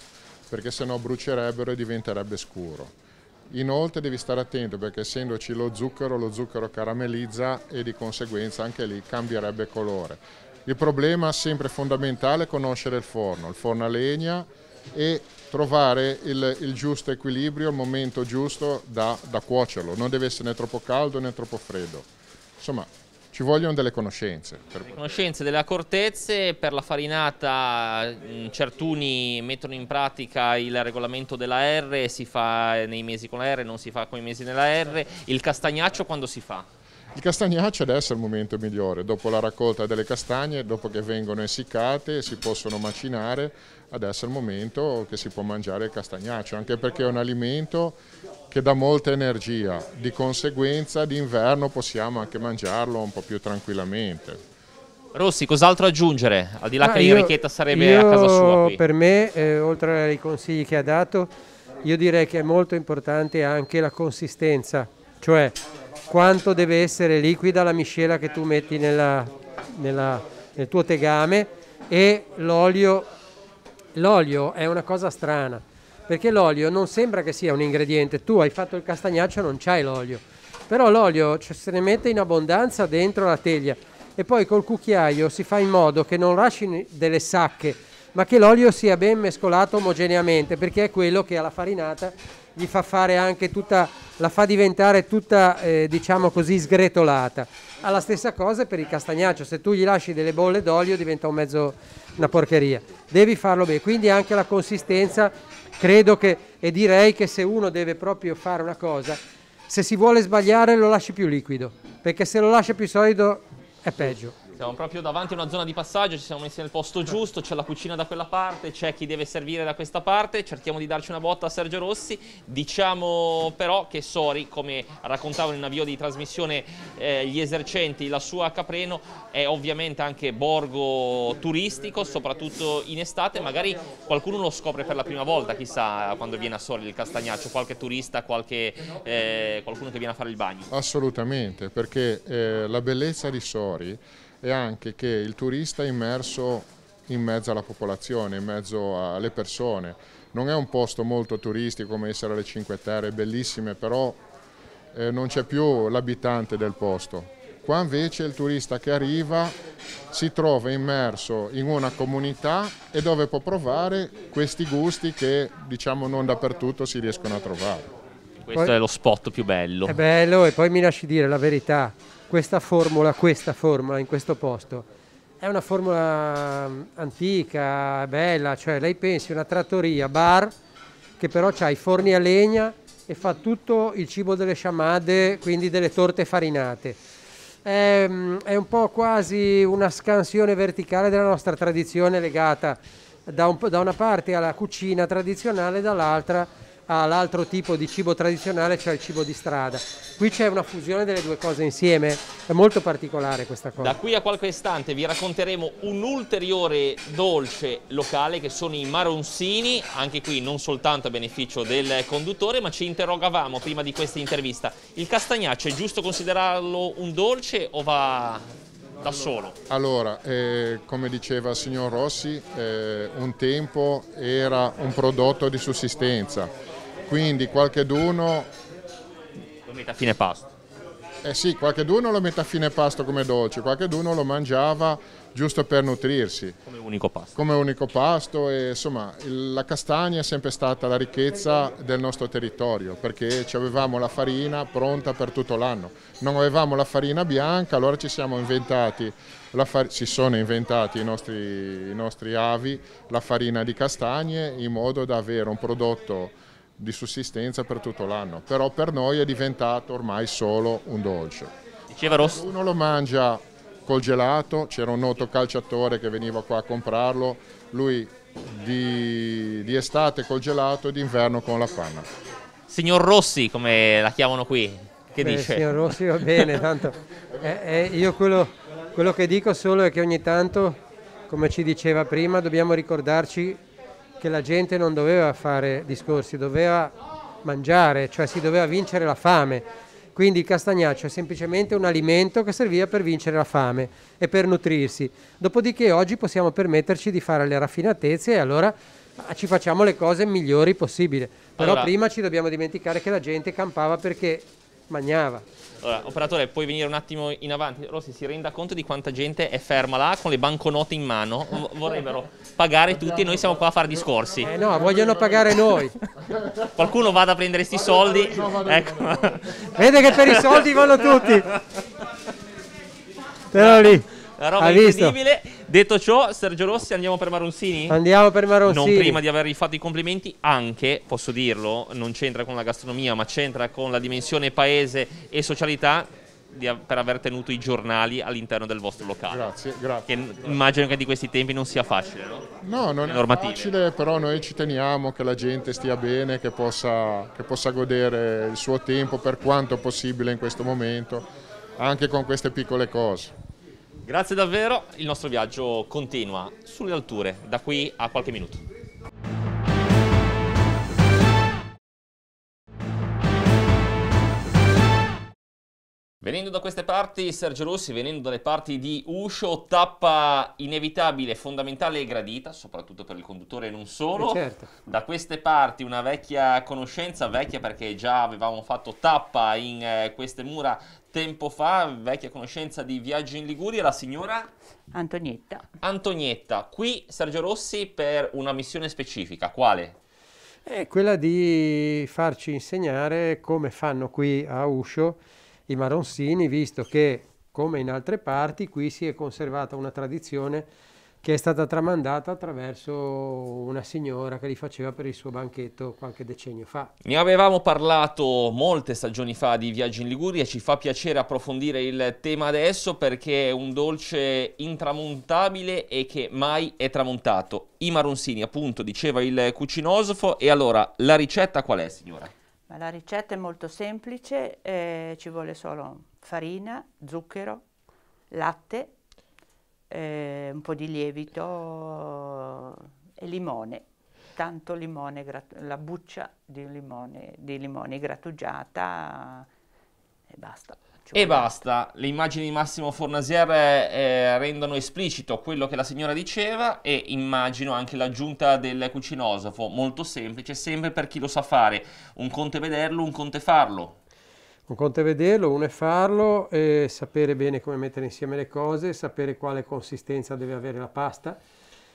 perché sennò brucierebbero e diventerebbe scuro Inoltre devi stare attento perché essendoci lo zucchero, lo zucchero caramellizza e di conseguenza anche lì cambierebbe colore. Il problema sempre fondamentale è conoscere il forno, il forno a legna e trovare il, il giusto equilibrio, il momento giusto da, da cuocerlo. Non deve essere né troppo caldo né troppo freddo. Insomma, ci vogliono delle conoscenze. Per... Le conoscenze, delle accortezze, per la farinata mm, certuni mettono in pratica il regolamento della R, si fa nei mesi con la R, non si fa con i mesi nella R, il castagnaccio quando si fa? Il castagnaccio adesso è il momento migliore, dopo la raccolta delle castagne, dopo che vengono essiccate si possono macinare adesso è il momento che si può mangiare il castagnaccio, anche perché è un alimento che dà molta energia, di conseguenza d'inverno possiamo anche mangiarlo un po' più tranquillamente. Rossi, cos'altro aggiungere? Al di là Ma ah, che Enrichetta sarebbe io, a casa sua. Qui. Per me, eh, oltre ai consigli che ha dato, io direi che è molto importante anche la consistenza, cioè quanto deve essere liquida la miscela che tu metti nella, nella, nel tuo tegame e l'olio l'olio è una cosa strana, perché l'olio non sembra che sia un ingrediente, tu hai fatto il castagnaccio e non c'hai l'olio, però l'olio cioè, se ne mette in abbondanza dentro la teglia e poi col cucchiaio si fa in modo che non lasci delle sacche, ma che l'olio sia ben mescolato omogeneamente, perché è quello che alla farinata gli fa fare anche tutta, la fa diventare tutta, eh, diciamo così, sgretolata alla stessa cosa per il castagnaccio, se tu gli lasci delle bolle d'olio diventa un mezzo una porcheria, devi farlo bene, quindi anche la consistenza credo che, e direi che se uno deve proprio fare una cosa, se si vuole sbagliare lo lasci più liquido, perché se lo lascia più solido è peggio. Siamo proprio davanti a una zona di passaggio, ci siamo messi nel posto giusto, c'è la cucina da quella parte, c'è chi deve servire da questa parte, cerchiamo di darci una botta a Sergio Rossi, diciamo però che Sori, come raccontavano in avvio di trasmissione eh, gli esercenti, la sua Capreno è ovviamente anche borgo turistico, soprattutto in estate, magari qualcuno lo scopre per la prima volta, chissà quando viene a Sori il Castagnaccio, qualche turista, qualche, eh, qualcuno che viene a fare il bagno. Assolutamente, perché eh, la bellezza di Sori e anche che il turista è immerso in mezzo alla popolazione, in mezzo alle persone. Non è un posto molto turistico come essere alle Cinque Terre, bellissime, però eh, non c'è più l'abitante del posto. Qua invece il turista che arriva si trova immerso in una comunità e dove può provare questi gusti che diciamo non dappertutto si riescono a trovare. Questo poi, è lo spot più bello. È bello e poi mi lasci dire la verità, questa formula, questa formula in questo posto. È una formula mm, antica, bella, cioè lei pensi una trattoria, bar, che però ha i forni a legna e fa tutto il cibo delle sciamade, quindi delle torte farinate. È, mm, è un po' quasi una scansione verticale della nostra tradizione legata da, un, da una parte alla cucina tradizionale, dall'altra all'altro tipo di cibo tradizionale, cioè il cibo di strada. Qui c'è una fusione delle due cose insieme, è molto particolare questa cosa. Da qui a qualche istante vi racconteremo un ulteriore dolce locale che sono i maronsini, anche qui non soltanto a beneficio del conduttore, ma ci interrogavamo prima di questa intervista. Il castagnaccio è giusto considerarlo un dolce o va da solo? Allora, eh, come diceva il signor Rossi, eh, un tempo era un prodotto di sussistenza quindi qualcheduno... Lo mette a fine pasto. Eh sì, qualcheduno lo mette a fine pasto come dolce, qualcheduno lo mangiava giusto per nutrirsi. Come unico pasto. Come unico pasto e insomma la castagna è sempre stata la ricchezza del nostro territorio perché avevamo la farina pronta per tutto l'anno. Non avevamo la farina bianca, allora ci siamo inventati, si sono inventati i nostri, i nostri avi la farina di castagne in modo da avere un prodotto di sussistenza per tutto l'anno, però per noi è diventato ormai solo un dolce. Diceva Uno lo mangia col gelato, c'era un noto calciatore che veniva qua a comprarlo, lui di, di estate col gelato e d'inverno con la panna. Signor Rossi, come la chiamano qui, che Beh, dice? Signor Rossi va bene, tanto eh, eh, io quello, quello che dico solo è che ogni tanto, come ci diceva prima, dobbiamo ricordarci che la gente non doveva fare discorsi, doveva mangiare, cioè si doveva vincere la fame. Quindi il castagnaccio è semplicemente un alimento che serviva per vincere la fame e per nutrirsi. Dopodiché oggi possiamo permetterci di fare le raffinatezze e allora ah, ci facciamo le cose migliori possibile. Però allora. prima ci dobbiamo dimenticare che la gente campava perché Magnava. Allora, operatore, puoi venire un attimo in avanti? Rossi si renda conto di quanta gente è ferma là con le banconote in mano, vorrebbero pagare tutti e noi siamo qua a fare discorsi. Eh no, vogliono pagare noi. Qualcuno vada a prendere questi soldi. Ecco. Vede che per i soldi vanno tutti. Però lì. La roba Hai incredibile. Visto? Detto ciò, Sergio Rossi, andiamo per Maronzini? Andiamo per Maronzini. Non prima di avervi fatto i complimenti, anche, posso dirlo, non c'entra con la gastronomia, ma c'entra con la dimensione paese e socialità per aver tenuto i giornali all'interno del vostro locale. Grazie, grazie. Che grazie. immagino che di questi tempi non sia facile, no? No, non è facile, però noi ci teniamo che la gente stia bene, che possa, che possa godere il suo tempo per quanto possibile in questo momento, anche con queste piccole cose. Grazie davvero, il nostro viaggio continua sulle alture da qui a qualche minuto. Venendo da queste parti, Sergio Rossi, venendo dalle parti di Uscio, tappa inevitabile, fondamentale e gradita, soprattutto per il conduttore e non solo. Eh certo. Da queste parti una vecchia conoscenza, vecchia perché già avevamo fatto tappa in eh, queste mura tempo fa, vecchia conoscenza di Viaggi in Liguria, la signora Antonietta. Antonietta, qui Sergio Rossi per una missione specifica, quale? È quella di farci insegnare come fanno qui a Uscio i maronsini, visto che come in altre parti qui si è conservata una tradizione che è stata tramandata attraverso una signora che li faceva per il suo banchetto qualche decennio fa. Ne avevamo parlato molte stagioni fa di viaggi in Liguria, ci fa piacere approfondire il tema adesso perché è un dolce intramontabile e che mai è tramontato. I maronsini, appunto, diceva il cucinosofo. E allora, la ricetta qual è, signora? Ma la ricetta è molto semplice, eh, ci vuole solo farina, zucchero, latte eh, un po' di lievito e limone, tanto limone, la buccia di limone, di limone grattugiata e basta. E basta, le immagini di Massimo Fornasier eh, rendono esplicito quello che la signora diceva e immagino anche l'aggiunta del cucinosofo, molto semplice, sempre per chi lo sa fare, un conte vederlo, un conte farlo. Un conto è vederlo, uno è farlo, e sapere bene come mettere insieme le cose, sapere quale consistenza deve avere la pasta,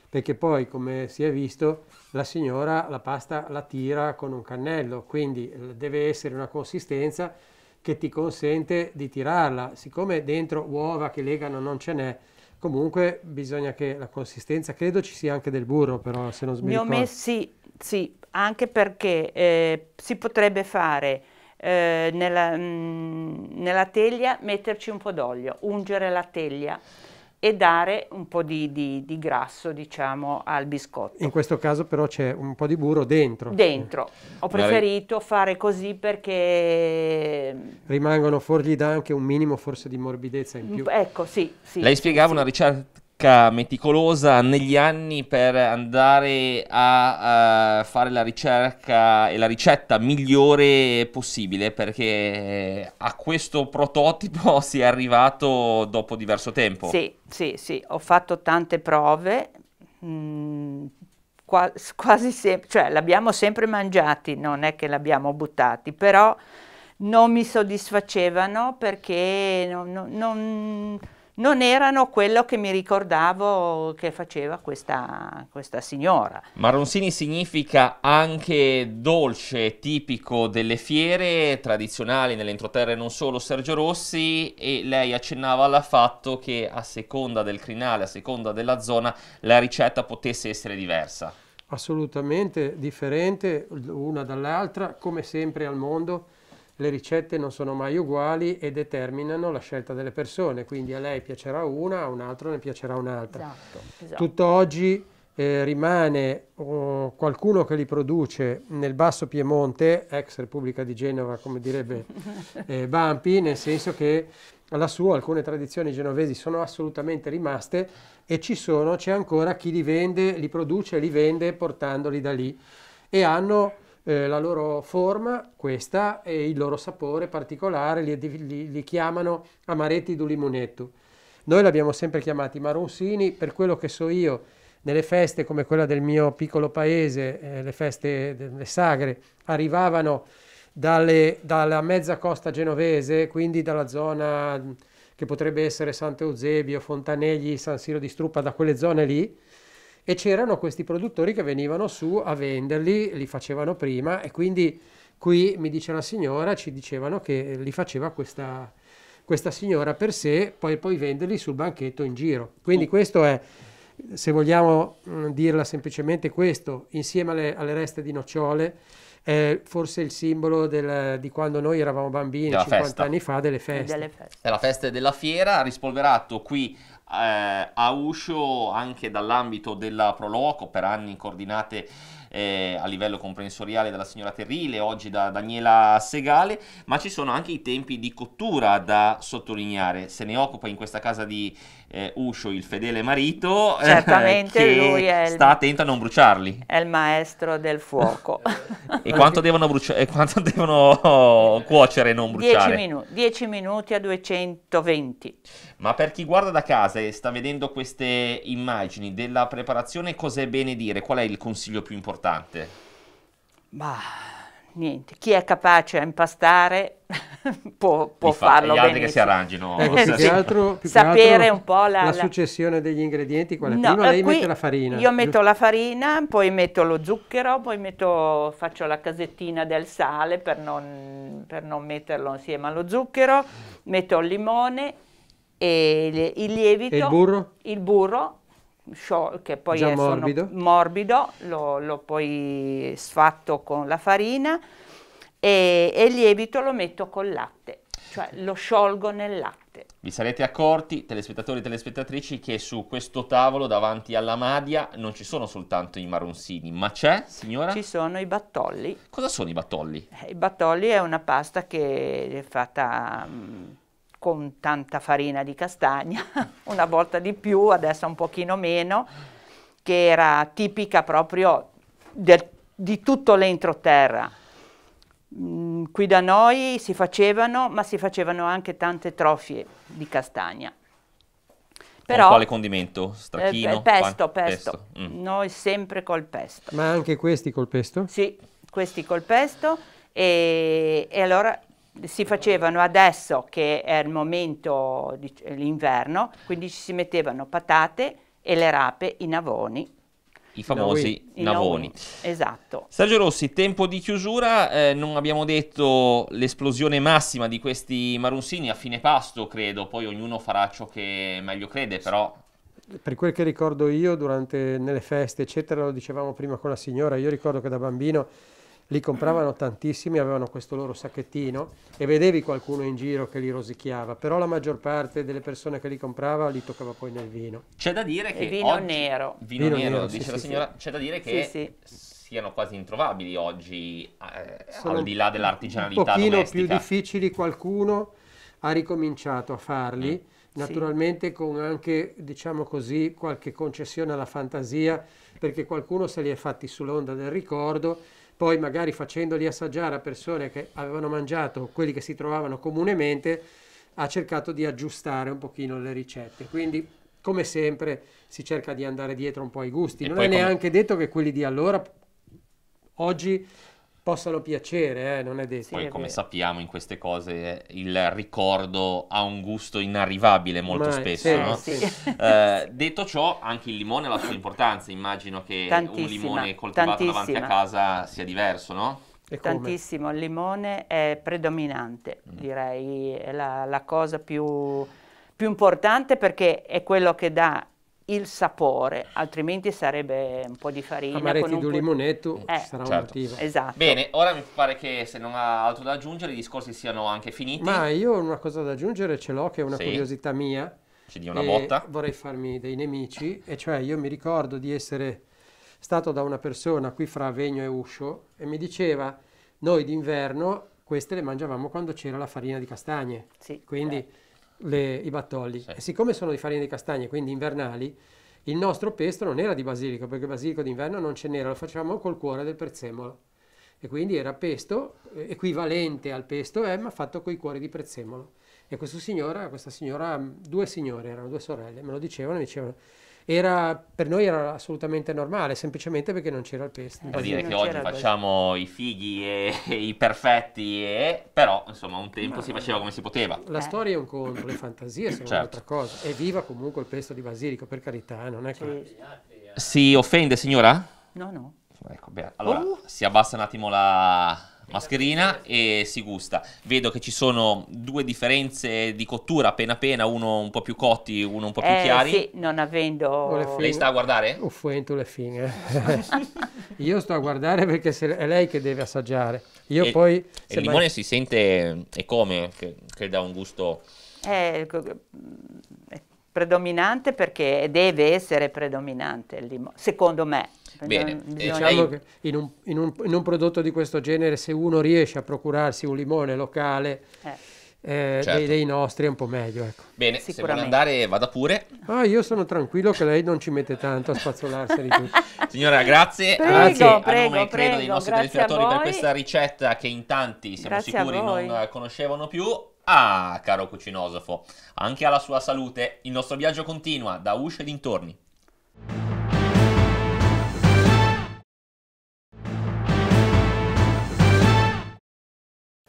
perché poi, come si è visto, la signora la pasta la tira con un cannello, quindi eh, deve essere una consistenza che ti consente di tirarla. Siccome dentro uova che legano non ce n'è, comunque bisogna che la consistenza, credo ci sia anche del burro però, se non sbaglio. Ne ho messi, sì, anche perché eh, si potrebbe fare eh, nella, mh, mm, nella, teglia metterci un po' d'olio, ungere la teglia e dare un po' di, di, di, grasso diciamo al biscotto. In questo caso però c'è un po' di burro dentro. Dentro, ho preferito Dai. fare così perché... Rimangono fuori, gli dà anche un minimo forse di morbidezza in mm, più. Ecco, sì. sì Lei spiegava sì. una ricetta ricerca meticolosa negli anni per andare a uh, fare la ricerca e la ricetta migliore possibile perché eh, a questo prototipo si è arrivato dopo diverso tempo. Sì, sì, sì, ho fatto tante prove. Mm, quasi, quasi sempre, cioè l'abbiamo sempre mangiati, non è che l'abbiamo buttati, però non mi soddisfacevano perché non, non, non non erano quello che mi ricordavo che faceva questa, questa, signora. Maronsini significa anche dolce, tipico delle fiere tradizionali nell'entroterra e non solo Sergio Rossi e lei accennava al fatto che a seconda del crinale, a seconda della zona, la ricetta potesse essere diversa. Assolutamente differente una dall'altra, come sempre al mondo le ricette non sono mai uguali e determinano la scelta delle persone, quindi a lei piacerà una, a un altro ne piacerà un'altra. Esatto, esatto. Tutt'oggi eh, rimane oh, qualcuno che li produce nel Basso Piemonte, ex Repubblica di Genova, come direbbe eh, Bampi, nel senso che lassù alcune tradizioni genovesi sono assolutamente rimaste e ci sono, c'è ancora chi li vende, li produce e li vende portandoli da lì e hanno eh, la loro forma, questa, e il loro sapore particolare, li, li, li chiamano amaretti du limonetto. Noi abbiamo sempre chiamati maroncini, per quello che so io, nelle feste come quella del mio piccolo paese, eh, le feste delle sagre, arrivavano dalle, dalla mezza costa genovese, quindi dalla zona che potrebbe essere Sant'Eusebio, Fontanegli, San Siro di Struppa, da quelle zone lì, e c'erano questi produttori che venivano su a venderli, li facevano prima e quindi qui mi dice la signora, ci dicevano che li faceva questa, questa signora per sé, poi, poi venderli sul banchetto in giro. Quindi oh. questo è, se vogliamo mm, dirla semplicemente questo, insieme alle, alle reste di nocciole, è forse il simbolo del, di quando noi eravamo bambini, della 50 festa. anni fa, delle feste. delle feste. Della festa della fiera, rispolverato qui eh, a uscio anche dall'ambito della Proloco, per anni in coordinate eh, a livello comprensoriale dalla signora Terrile, oggi da Daniela Segale, ma ci sono anche i tempi di cottura da sottolineare. Se ne occupa in questa casa di eh, Uscio, il fedele marito, eh, certamente lui è sta il, attento a non bruciarli. È il maestro del fuoco. e quanto devono, bruci- e quanto devono cuocere e non bruciare? 10, minu- minuti a 220. Ma per chi guarda da casa e sta vedendo queste immagini della preparazione, cos'è bene dire? Qual è il consiglio più importante? Bah niente, chi è capace a impastare può, può fa, farlo. Gli altri che si arrangino. Eh, più che altro, più Sapere altro, un po' la, la, successione degli ingredienti, quale no, prima lei mette la farina. Io metto la farina, poi metto lo zucchero, poi metto, faccio la casettina del sale per non, per non metterlo insieme allo zucchero, metto il limone, e il lievito, e il burro, il burro che poi è morbido, morbido lo, l'ho poi sfatto con la farina e, e il lievito lo metto col latte, cioè lo sciolgo nel latte. Vi sarete accorti, telespettatori e telespettatrici, che su questo tavolo davanti alla Madia non ci sono soltanto i maronsini, ma c'è, signora? Ci sono i battolli. Cosa sono i battolli? Eh, I battolli è una pasta che è fatta... Mh, mm, con tanta farina di castagna, una volta di più, adesso un pochino meno, che era tipica proprio del, di tutto l'entroterra. Mm, qui da noi si facevano, ma si facevano anche tante trofie di castagna. Però, quale condimento? Stracchino? Eh, pesto, pesto. pesto. Mm. Noi sempre col pesto. Ma anche questi col pesto? Sì, questi col pesto. E, e allora si facevano adesso che è il momento, l'inverno, quindi ci si mettevano patate e le rape in avoni. I famosi no, navoni. No, esatto. Sergio Rossi, tempo di chiusura, eh, non abbiamo detto l'esplosione massima di questi marunsini a fine pasto, credo, poi ognuno farà ciò che meglio crede, però per quel che ricordo io, durante, nelle feste, eccetera, lo dicevamo prima con la signora, io ricordo che da bambino li compravano tantissimi, avevano questo loro sacchettino e vedevi qualcuno in giro che li rosicchiava, però la maggior parte delle persone che li comprava li toccava poi nel vino. C'è da dire che... Il vino oggi... nero. Vino, vino nero, nero sì, dice sì, la signora, sì. c'è da dire che siano quasi introvabili oggi, eh, al di là dell'artigianalità un pochino domestica. più difficili qualcuno ha ricominciato a farli, mm. naturalmente sì. con anche, diciamo così, qualche concessione alla fantasia, perché qualcuno se li è fatti sull'onda del ricordo poi magari facendoli assaggiare a persone che avevano mangiato quelli che si trovavano comunemente, ha cercato di aggiustare un pochino le ricette. Quindi, come sempre, si cerca di andare dietro un po' ai gusti. E non è come... neanche detto che quelli di allora oggi possano piacere, eh, non è detto. Sì, Poi, è come vero. sappiamo, in queste cose il ricordo ha un gusto inarrivabile molto Ma, spesso. Sì, no? sì. Eh, detto ciò, anche il limone ha la sua importanza. Immagino che tantissima, un limone coltivato tantissima. davanti a casa sia diverso, no? Tantissimo, il limone è predominante, mm. direi, è la, la cosa più più importante perché è quello che dà il sapore, altrimenti sarebbe un po' di farina. Amaretti di un limonetto, eh, sarà certo. un motivo. Esatto. Bene, ora mi pare che se non ha altro da aggiungere i discorsi siano anche finiti. Ma io una cosa da aggiungere ce l'ho, che è una sì. curiosità mia. Ci dia una botta. Vorrei farmi dei nemici, e cioè io mi ricordo di essere stato da una persona qui fra Vegno e Uscio e mi diceva noi d'inverno queste le mangiavamo quando c'era la farina di castagne. Sì, Quindi... Eh le, i battolli. Sì. E siccome sono di farina di castagne, quindi invernali, il nostro pesto non era di basilico, perché basilico d'inverno non ce n'era, lo facevamo col cuore del prezzemolo. E quindi era pesto eh, equivalente al pesto M, ma fatto i cuori di prezzemolo. E questa signora, questa signora, mm, due signore, erano due sorelle, me lo dicevano e dicevano era, per noi era assolutamente normale, semplicemente perché non c'era il pesto. Vuol eh, dire che oggi facciamo i fighi e, e i perfetti, e, però insomma un tempo Ma, si faceva come si poteva. La eh. storia è un conto, le fantasie sono certo. un'altra cosa. E viva comunque il pesto di basilico, per carità, non è che... Si offende signora? No, no. Ecco, allora uh. si abbassa un attimo la mascherina e si gusta. Vedo che ci sono due differenze di cottura appena appena, uno un po' più cotti, uno un po' più eh, chiari. Sì, non avendo... Lei sta a guardare? Uffento le fine. Io sto a guardare perché è lei che deve assaggiare. Io e, poi... E il limone vai... si sente, e eh, come, che, che dà un gusto... Eh, è predominante perché deve essere predominante il limone, secondo me. Bene, eh, bisogna... diciamo che in un, in, un, in un, prodotto di questo genere se uno riesce a procurarsi un limone locale... Eh. Eh, certo. dei, dei, nostri è un po' meglio. Ecco. Bene, se vuole andare vada pure. Ah, io sono tranquillo che lei non ci mette tanto a di tutto. Signora, grazie. Prego, grazie. A prego, nome, prego, credo, dei nostri telespettatori per questa ricetta che in tanti, siamo grazie sicuri, non conoscevano più. Ah, caro cucinosofo, anche alla sua salute, il nostro viaggio continua da Usce e dintorni.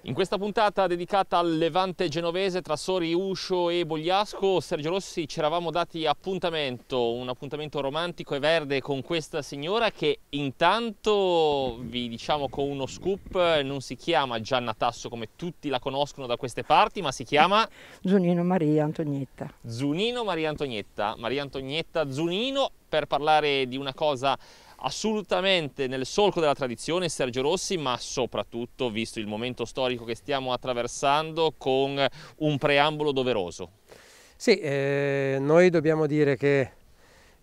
In questa puntata dedicata al Levante genovese tra Sori, Uscio e Bogliasco, Sergio Rossi ci eravamo dati appuntamento, un appuntamento romantico e verde con questa signora che intanto, vi diciamo con uno scoop, non si chiama Gianna Tasso come tutti la conoscono da queste parti, ma si chiama... Zunino Maria Antonietta. Zunino Maria Antonietta, Maria Antonietta Zunino per parlare di una cosa assolutamente nel solco della tradizione Sergio Rossi ma soprattutto visto il momento storico che stiamo attraversando con un preambolo doveroso. Sì, eh, noi dobbiamo dire che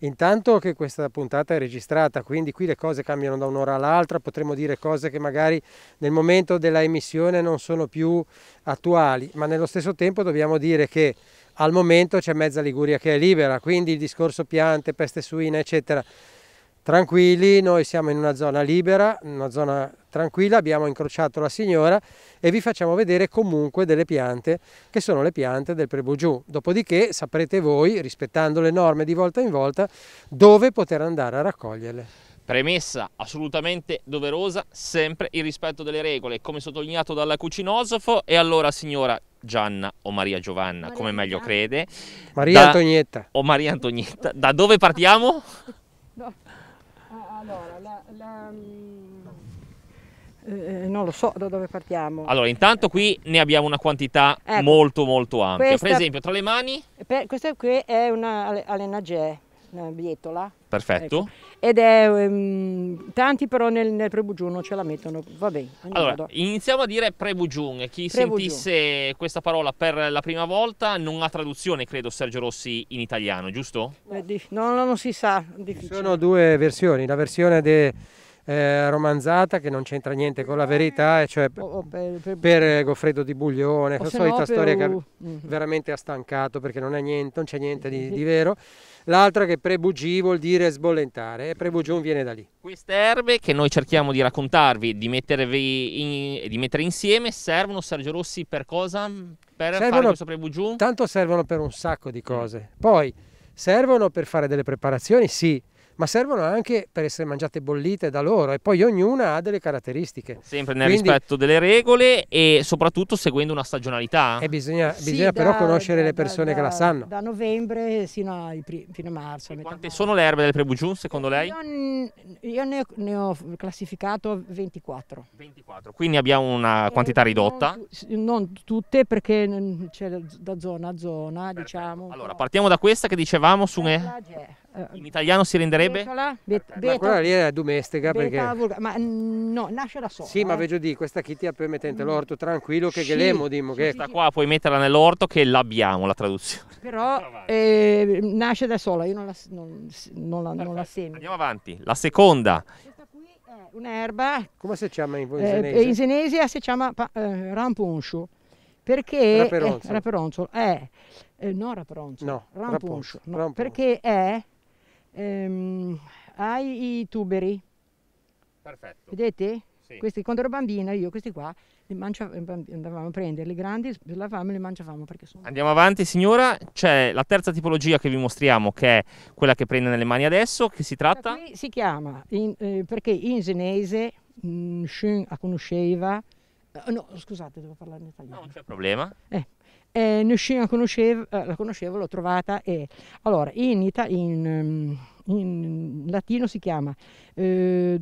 intanto che questa puntata è registrata quindi qui le cose cambiano da un'ora all'altra potremmo dire cose che magari nel momento della emissione non sono più attuali ma nello stesso tempo dobbiamo dire che al momento c'è mezza Liguria che è libera quindi il discorso piante, peste suina eccetera tranquilli, noi siamo in una zona libera, una zona tranquilla, abbiamo incrociato la signora e vi facciamo vedere comunque delle piante che sono le piante del prebugiù. Dopodiché saprete voi, rispettando le norme di volta in volta, dove poter andare a raccoglierle. Premessa assolutamente doverosa, sempre il rispetto delle regole, come sottolineato dalla cucinosofo. E allora signora Gianna o Maria Giovanna, Maria come meglio crede. Maria da, Antonietta. O Maria Antonietta. Da dove partiamo? No. Allora, la, la, mm, eh, eh, non lo so da dove partiamo. Allora, intanto qui ne abbiamo una quantità ecco, molto molto ampia. Questa, per esempio, tra le mani... Per, questa qui è una alenagè, una bietola. Perfetto. Ecco ed è um, tanti però nel, nel prebugiuno ce la mettono, va bene. Allora, vado. iniziamo a dire prebugiun, chi prebugiun. sentisse questa parola per la prima volta non ha traduzione credo Sergio Rossi in italiano, giusto? no, no, non si sa, difficile. Ci sono due versioni, la versione de eh, romanzata che non c'entra niente con la verità, cioè per, oh, oh, per, per, Goffredo di Buglione, la solita storia che mhm. veramente ha stancato perché non, è niente, non c'è niente di, di vero. L'altra che prebugì vuol dire sbollentare e prebugion viene da lì. Queste erbe che noi cerchiamo di raccontarvi, di, in, di mettere insieme, servono Sergio Rossi per cosa? Per servono, fare questo prebugion? Tanto servono per un sacco di mm. cose. Poi servono per fare delle preparazioni, sì, ma servono anche per essere mangiate bollite da loro e poi ognuna ha delle caratteristiche. Sempre nel Quindi, rispetto delle regole e soprattutto seguendo una stagionalità. E eh, bisogna, sì, bisogna da, però conoscere da, le persone da, che la sanno. Da novembre fino, ai, fino a marzo. quante marzo. sono le erbe del Prebugiun secondo lei? Io, io ne, ho, ne, ho, classificato 24. 24. Quindi abbiamo una eh, quantità ridotta? Non, non tutte perché c'è da zona a zona, Perfetto. diciamo. Allora, partiamo da questa che dicevamo su... È... Eh, in italiano si renderebbe? Betola, bet, beta, ma quella lì è domestica beta, perché... ma no, nasce da sola. Sì, eh. ma vedo di, questa Kitty puoi mettere mm. l'orto tranquillo che sì, ghelemo, dimmo sì, che... Questa qua puoi metterla nell'orto che l'abbiamo la traduzione. Però eh, nasce da sola, io non la, non, non la, non la semino. Andiamo avanti, la seconda. Questa qui è un'erba... Come si chiama in, eh, in Eh, in senese si chiama eh, rampuncio perché raperonzolo, è, raperonzolo, è eh, non raperonzolo, no, rampuncio, no, perché è ehm, i tuberi. Perfetto. Vedete? Sì. Questi contro bambina, io questi qua li mancia, andavamo a prenderli grandi la fame, li mangiavamo perché sono. Andiamo avanti, signora. C'è la terza tipologia che vi mostriamo, che è quella che prende nelle mani adesso. Che si tratta? Qui si chiama in, eh, perché in senese Shun mm, a conosceva. Eh, no, scusate, devo parlare in italiano. No, non c'è problema. Eh eh, nessuno conosceva, la conoscevo, l'ho trovata e allora in, Ita- in, mm, in latino si chiama eh,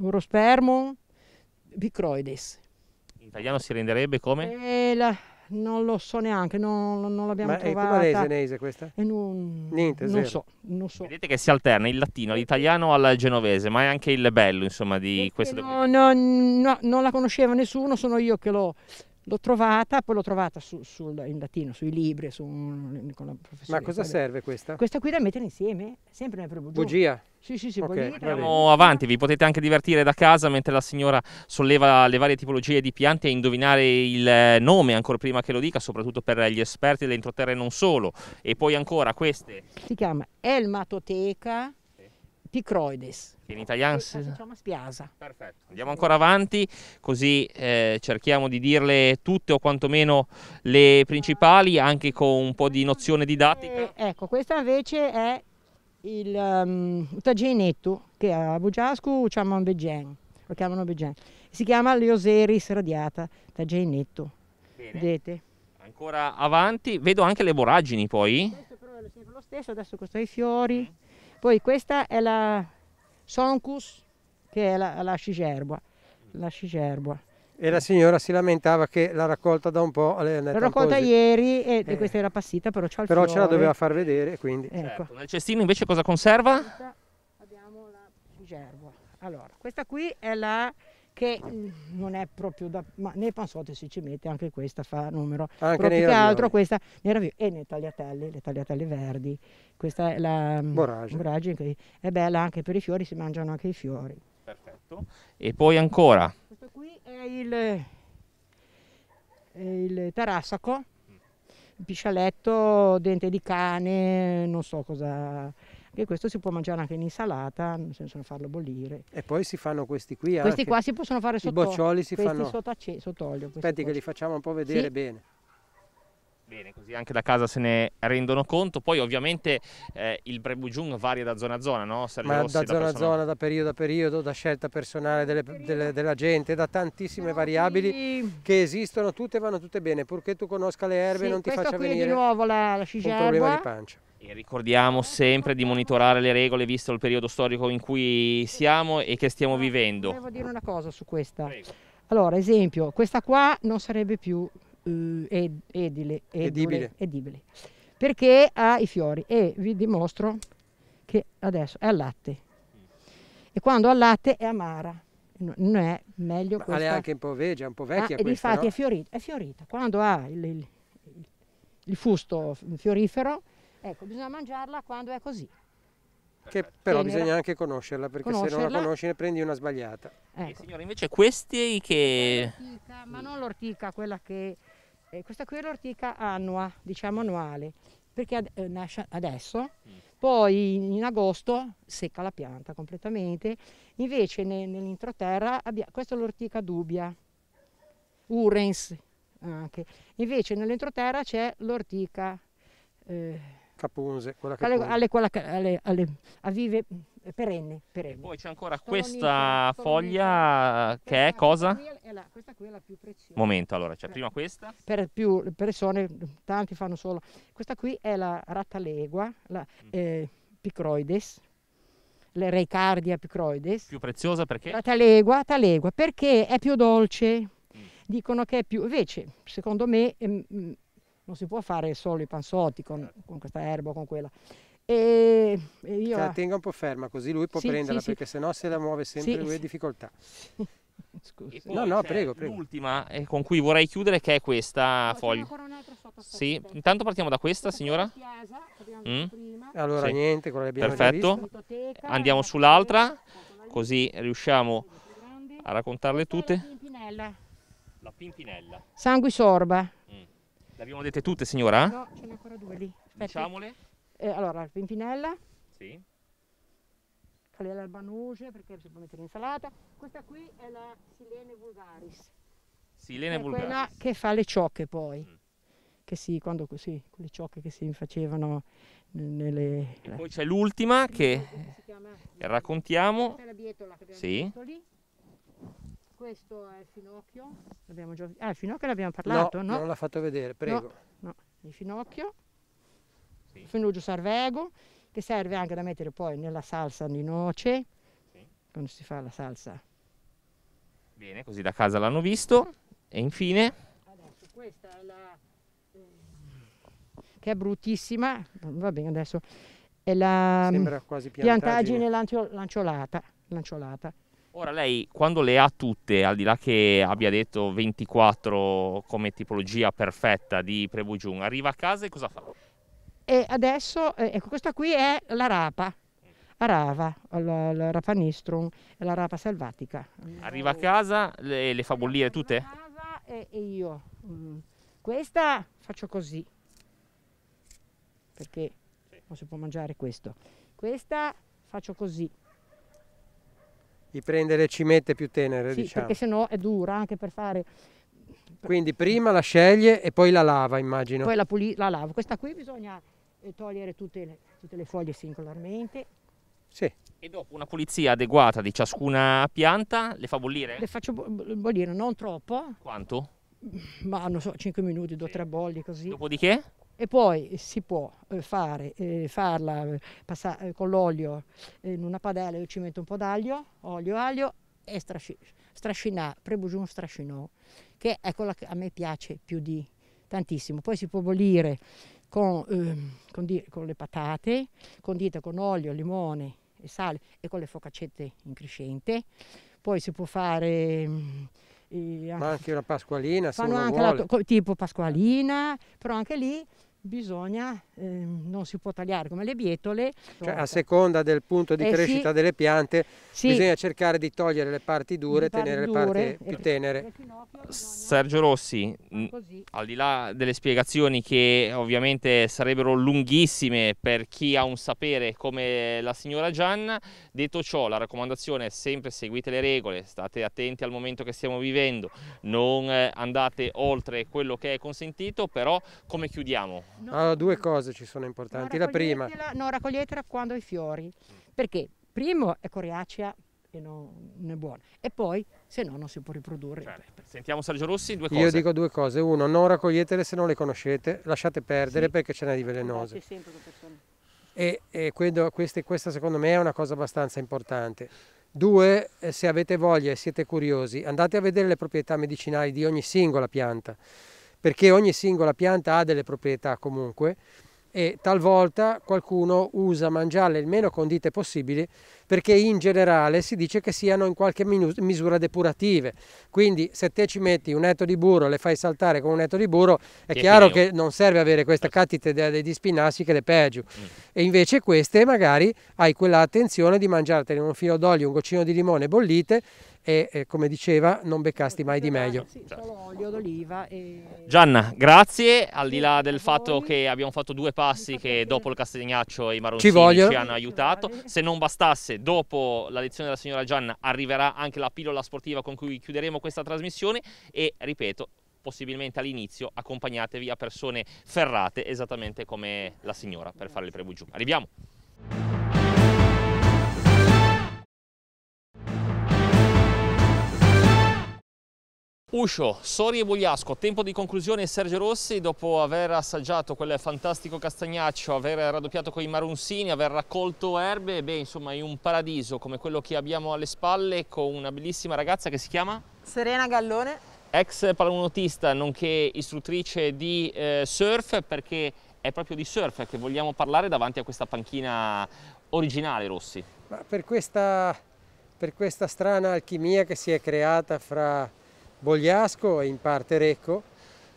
Rospermo Vicroides. In italiano si renderebbe come? Eh, la, non lo so neanche, non, non l'abbiamo Ma trovata. Ma è cubanese questa? E eh, non, Niente, non so, non so, Vedete che si alterna il latino, l'italiano al genovese, ma è anche il bello, insomma, di Perché No, no, no, non la conosceva nessuno, sono io che l'ho L'ho trovata, poi l'ho trovata su, sul, in latino, sui libri, su con la professoressa. Ma cosa serve questa? Questa qui da mettere insieme, sempre nella bugia. Bugia? Sì, sì, sì, okay, Andiamo avanti, vi potete anche divertire da casa mentre la signora solleva le varie tipologie di piante e indovinare il eh, nome ancora prima che lo dica, soprattutto per gli esperti dell'entroterra e non solo. E poi ancora queste. Si chiama Elmatoteca Picroides. In italiano si a spiasa. Perfetto. Andiamo ancora avanti, così eh, cerchiamo di dirle tutte o quantomeno le principali, anche con un po' di nozione didattica. Eh, ecco, questa invece è il um, ehm, taginetto che a Bugiascu chiamano Begen, lo chiamano Begen. Si chiama Leoseris radiata, taginetto. Vedete? Ancora avanti, vedo anche le voragini poi. Questo però è sempre lo stesso, adesso questo ha i fiori. Mm. Poi questa è la Soncus, che è la, la scigerba. La scigerba. E la signora si lamentava che la raccolta da un po'... Eh, L'ho raccolta ieri e, eh. questa era passita, però c'ha il Però fiore. ce la doveva far vedere, quindi... Ecco. Certo. Nel cestino invece cosa conserva? Questa abbiamo la scigerba. Allora, questa qui è la che mm, non è proprio da... ma nei panzotti si ci mette anche questa fa numero ah, anche proprio che altro questa e nei tagliatelle le tagliatelle verdi questa è la mm, voragine che è bella anche per i fiori si mangiano anche i fiori perfetto e poi ancora questo qui è il, è il tarassaco il mm. piscialetto dente di cane non so cosa che questo si può mangiare anche in insalata, nel senso farlo bollire. E poi si fanno questi qui anche. Questi qua si possono fare sott'olio. I boccioli si fanno. Sott'olio. Sotto Aspetti che li facciamo un po' vedere sì. bene. Bene, così anche da casa se ne rendono conto. Poi ovviamente eh, il brebujung varia da zona a zona, no? Sergio Ma Rossi, da zona a persona... zona, da periodo a periodo, da scelta personale delle, delle, della gente, da tantissime no, variabili sì. che esistono, tutte vanno tutte bene, purché tu conosca le erbe sì, non ti faccia venire di nuovo la, la un problema di pancia. E ricordiamo sempre di monitorare le regole visto il periodo storico in cui siamo e che stiamo vivendo. Devo dire una cosa su questa. Prego. Allora, esempio, questa qua non sarebbe più eh, ed, edile, edule, edibile. edibile. perché ha i fiori e vi dimostro che adesso è al latte e quando al latte è amara non è meglio Ma questa è anche un po' vecchia, un po' vecchia ah, questa, e infatti no? è, fiorita, è fiorita quando ha il, il, il fusto fiorifero Ecco, bisogna mangiarla quando è così. Che però Tenera. bisogna anche conoscerla, perché conoscerla. se non la conosci ne prendi una sbagliata. Ecco. Eh, signora, invece questi che... L'ortica, ma non l'ortica, quella che... Eh, questa qui è l'ortica annua, diciamo annuale, perché ad, eh, nasce adesso, poi in, agosto secca la pianta completamente, invece ne, nell'introterra abbia, questa è l'ortica dubbia, urens anche, invece nell'entroterra c'è l'ortica... Eh, Caponze, quella che alle, alle, quella, alle, alle, a vive eh, perenne. perenne. poi c'è ancora Stoni, questa Stoni, foglia Stoni, che è cosa? è la, questa qui è la più preziosa. Momento, allora, cioè prima questa. Per più persone, tanti fanno solo. Questa qui è la rattalegua, la mm. eh, picroides, le reicardia picroides. Più preziosa perché? La talegua, talegua, perché è più dolce. Mm. Dicono che è più, invece, secondo me, mh, mm, mm, non si può fare solo i panzotti con, certo. con questa erba o con quella. E io... Te cioè, la tenga un po' ferma così lui può sì, prenderla sì, perché sì. sennò se la muove sempre lui ha difficoltà. Scusi. No, no, prego, prego. L'ultima eh, con cui vorrei chiudere che è questa no, foglia. Sì, intanto partiamo da questa, signora. Mm. Allora niente, quella che abbiamo Perfetto. Andiamo sull'altra, così riusciamo a raccontarle tutte. La pimpinella. Sanguisorba. Mm. Le abbiamo dette tutte, signora? No, ce n'è ancora due lì. Aspetta. Diciamole. Eh, allora, pimpinella. Sì. Calella albanuse, perché si può mettere in insalata. Questa qui è la Silene vulgaris. Silene è vulgaris. quella che fa le ciocche poi. Mm. Che sì, quando così, le ciocche che si facevano nelle... E poi c'è l'ultima che, che chiama... raccontiamo. Questa la bietola che abbiamo sì. lì questo è il finocchio. L'abbiamo già... Ah, il finocchio l'abbiamo parlato, no? no? non l'ha fatto vedere, prego. No, no. il finocchio, sì. il finugio sarvego, che serve anche da mettere poi nella salsa di noce, sì. quando si fa la salsa. Bene, così da casa l'hanno visto. E infine... Adesso questa è la... Eh, che è bruttissima, va bene adesso, è la piantaggine, piantaggine lancio... lanciolata. lanciolata Ora lei quando le ha tutte, al di là che abbia detto 24 come tipologia perfetta di Prebujung, arriva a casa e cosa fa? E adesso, eh, ecco, questa qui è la rapa, arava, la, la nistrum, la rapa selvatica. Arriva a casa, le, le fa bollire tutte? E, e io, mm, questa faccio così, perché non si può mangiare questo, questa faccio così di prendere cimette più tenere, sì, diciamo. perché sennò è dura anche per fare... Quindi prima la sceglie e poi la lava, immagino. Poi la, puli- la lavo. Questa qui bisogna eh, togliere tutte le, tutte le foglie singolarmente. Sì. E dopo una pulizia adeguata di ciascuna pianta le fa bollire? Le faccio bollire, non troppo. Quanto? Ma non so, 5 minuti, 2-3 sì. bolli così. Dopodiché? e poi si può eh, fare, eh, farla eh, passare eh, con l'olio in una padella, io ci metto un po' d'aglio, olio, aglio e strasci strascinà, prebugiun strascinò, che è quella che a me piace più di tantissimo. Poi si può bollire con, eh, con, con le patate, condite con olio, limone e sale e con le focaccette in crescente. Poi si può fare ehm, e, ah, Ma anche una pasqualina, fanno se anche vuole. La, tipo pasqualina, però anche lì bisogna, eh, non si può tagliare come le bietole. Cioè, a seconda del punto di eh crescita sì. delle piante sì. bisogna cercare di togliere le parti dure e tenere dure, le parti più tenere. Sergio Rossi, al di là delle spiegazioni che ovviamente sarebbero lunghissime per chi ha un sapere come la signora Gianna, detto ciò la raccomandazione è sempre seguite le regole, state attenti al momento che stiamo vivendo, non eh, andate oltre quello che è consentito, però come chiudiamo? Allora, ah, due cose ci sono importanti. La prima... Non raccoglietela quando ha i fiori. Perché? Primo è coriacea e non, è buona. E poi, se no, non si può riprodurre. Cioè, sentiamo Sergio Rossi, due cose. Io dico due cose. Uno, non raccoglietele se non le conoscete, lasciate perdere sì. perché ce n'è di velenose. E, e quello, queste, questa secondo me è una cosa abbastanza importante. Due, eh, se avete voglia e siete curiosi, andate a vedere le proprietà medicinali di ogni singola pianta perché ogni singola pianta ha delle proprietà comunque e talvolta qualcuno usa mangiarle il meno condite possibile perché in generale si dice che siano in qualche misura depurative. Quindi se te ci metti un etto di burro, le fai saltare con un etto di burro, è chiaro che non serve avere questa certo. catite di spinassi che è peggio. Mm. E invece queste magari hai quella attenzione di mangiartene un filo d'olio, un goccino di limone bollite e eh, come diceva non beccasti mai di meglio. Sì, solo olio d'oliva e... Gianna, grazie, al di là del fatto che abbiamo fatto due passi che dopo il castagnaccio e i maroncini ci, ci hanno aiutato, se non bastasse dopo la lezione della signora Gianna arriverà anche la pillola sportiva con cui chiuderemo questa trasmissione e ripeto possibilmente all'inizio accompagnatevi a persone ferrate esattamente come la signora per fare il prebugiù. Arriviamo! Uscio, Sori e Bogliasco, tempo di conclusione Sergio Rossi dopo aver assaggiato quel fantastico castagnaccio, aver raddoppiato con i maronzini, aver raccolto erbe, beh insomma in un paradiso come quello che abbiamo alle spalle con una bellissima ragazza che si chiama? Serena Gallone. Ex palonotista nonché istruttrice di eh, surf perché è proprio di surf che vogliamo parlare davanti a questa panchina originale Rossi. Ma per questa, per questa strana alchimia che si è creata fra Bogliasco e in parte Recco,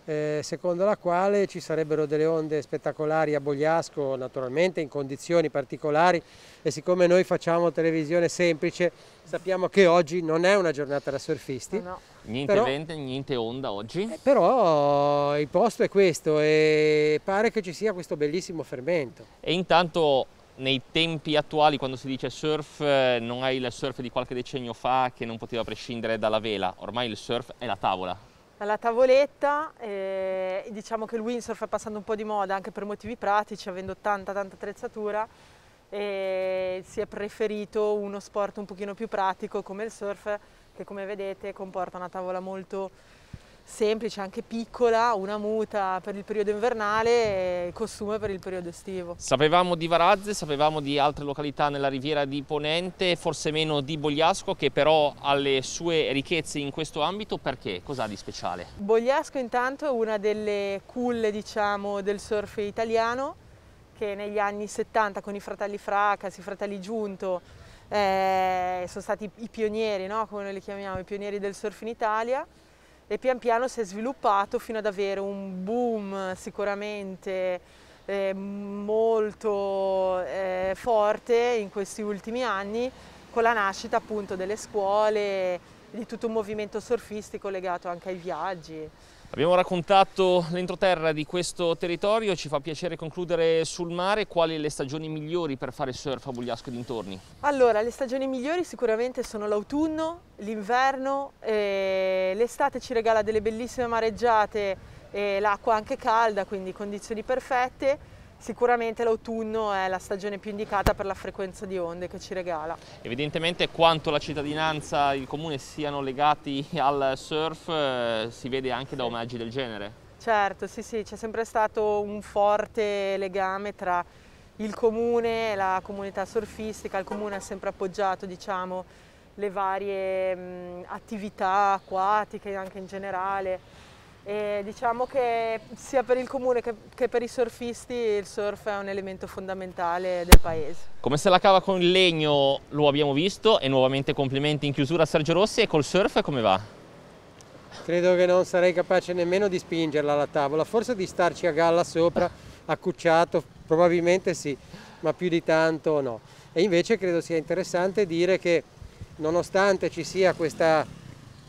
eh, secondo la quale ci sarebbero delle onde spettacolari a Bogliasco, naturalmente in condizioni particolari e siccome noi facciamo televisione semplice sappiamo che oggi non è una giornata da surfisti. No, Niente però, vento, niente onda oggi. Eh, però il posto è questo e pare che ci sia questo bellissimo fermento. E intanto nei tempi attuali quando si dice surf eh, non hai il surf di qualche decennio fa che non poteva prescindere dalla vela, ormai il surf è la tavola. La tavoletta, eh, diciamo che il windsurf è passando un po' di moda anche per motivi pratici, avendo tanta tanta attrezzatura, eh, si è preferito uno sport un pochino più pratico come il surf che come vedete comporta una tavola molto semplice, anche piccola, una muta per il periodo invernale e il costume per il periodo estivo. Sapevamo di Varazze, sapevamo di altre località nella riviera di Ponente, forse meno di Bogliasco che però ha le sue ricchezze in questo ambito, perché? Cos'ha di speciale? Bogliasco intanto è una delle culle diciamo, del surf italiano che negli anni 70 con i fratelli Fracas, i fratelli Giunto, eh, sono stati i pionieri, no? come noi li chiamiamo, i pionieri del surf in Italia e pian piano si è sviluppato fino ad avere un boom sicuramente eh, molto eh, forte in questi ultimi anni con la nascita appunto delle scuole, di tutto un movimento surfistico legato anche ai viaggi. Abbiamo raccontato l'entroterra di questo territorio, ci fa piacere concludere sul mare, quali le stagioni migliori per fare surf a Bugliasco e dintorni? Allora, le stagioni migliori sicuramente sono l'autunno, l'inverno, l'estate ci regala delle bellissime mareggiate, e l'acqua anche calda, quindi condizioni perfette, sicuramente l'autunno è la stagione più indicata per la frequenza di onde che ci regala. Evidentemente quanto la cittadinanza e il comune siano legati al surf eh, si vede anche da omaggi del genere. Certo, sì sì, c'è sempre stato un forte legame tra il comune, la comunità surfistica, il comune ha sempre appoggiato diciamo, le varie mh, mm, attività acquatiche anche in generale, e diciamo che sia per il comune che, che, per i surfisti il surf è un elemento fondamentale del paese. Come se la cava con il legno lo abbiamo visto e nuovamente complimenti in chiusura a Sergio Rossi e col surf come va? Credo che non sarei capace nemmeno di spingerla alla tavola, forse di starci a galla sopra, accucciato, probabilmente sì, ma più di tanto no. E invece credo sia interessante dire che nonostante ci sia questa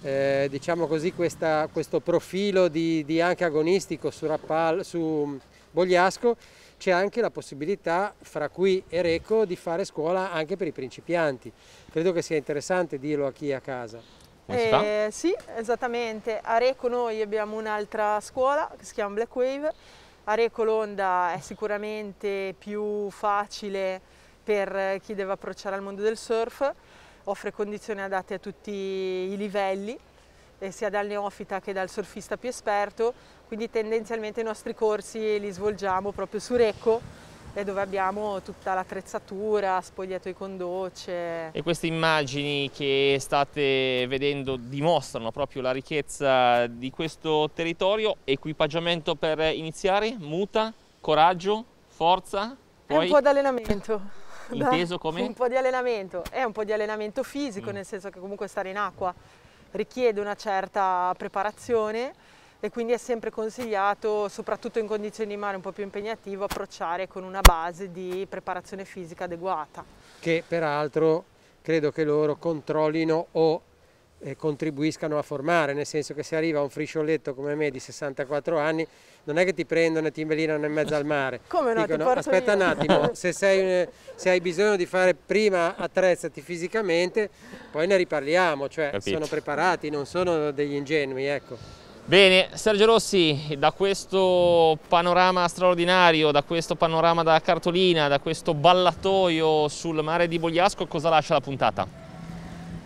eh, diciamo così, questa, questo profilo di, di anche agonistico su, Rappal, su Bogliasco, c'è anche la possibilità fra qui e Reco di fare scuola anche per i principianti. Credo che sia interessante dirlo a chi è a casa. Eh, sì, esattamente. A Reco noi abbiamo un'altra scuola che si chiama Black Wave. A Reco l'onda è sicuramente più facile per chi deve approcciare al mondo del surf offre condizioni adatte a tutti i livelli, eh, sia dal neofita che dal surfista più esperto, quindi tendenzialmente i nostri corsi li svolgiamo proprio su Recco eh, dove abbiamo tutta l'attrezzatura, spogliatoi con docce. E queste immagini che state vedendo dimostrano proprio la ricchezza di questo territorio. Equipaggiamento per iniziare? Muta? Coraggio? Forza? Poi... un po' d'allenamento. Inteso come? Un po' di allenamento, è un po' di allenamento fisico, mm. nel senso che comunque stare in acqua richiede una certa preparazione e quindi è sempre consigliato, soprattutto in condizioni di mare un po' più impegnativo, approcciare con una base di preparazione fisica adeguata. Che peraltro credo che loro controllino o eh, contribuiscano a formare, nel senso che se arriva un friscioletto come me di 64 anni non è che ti prendono e ti imbelinano in mezzo al mare. Come no? Dicono, aspetta io. un attimo, se, sei, se, hai bisogno di fare prima attrezzati fisicamente, poi ne riparliamo, cioè Capito. sono preparati, non sono degli ingenui, ecco. Bene, Sergio Rossi, da questo panorama straordinario, da questo panorama da cartolina, da questo ballatoio sul mare di Bogliasco, cosa lascia la puntata?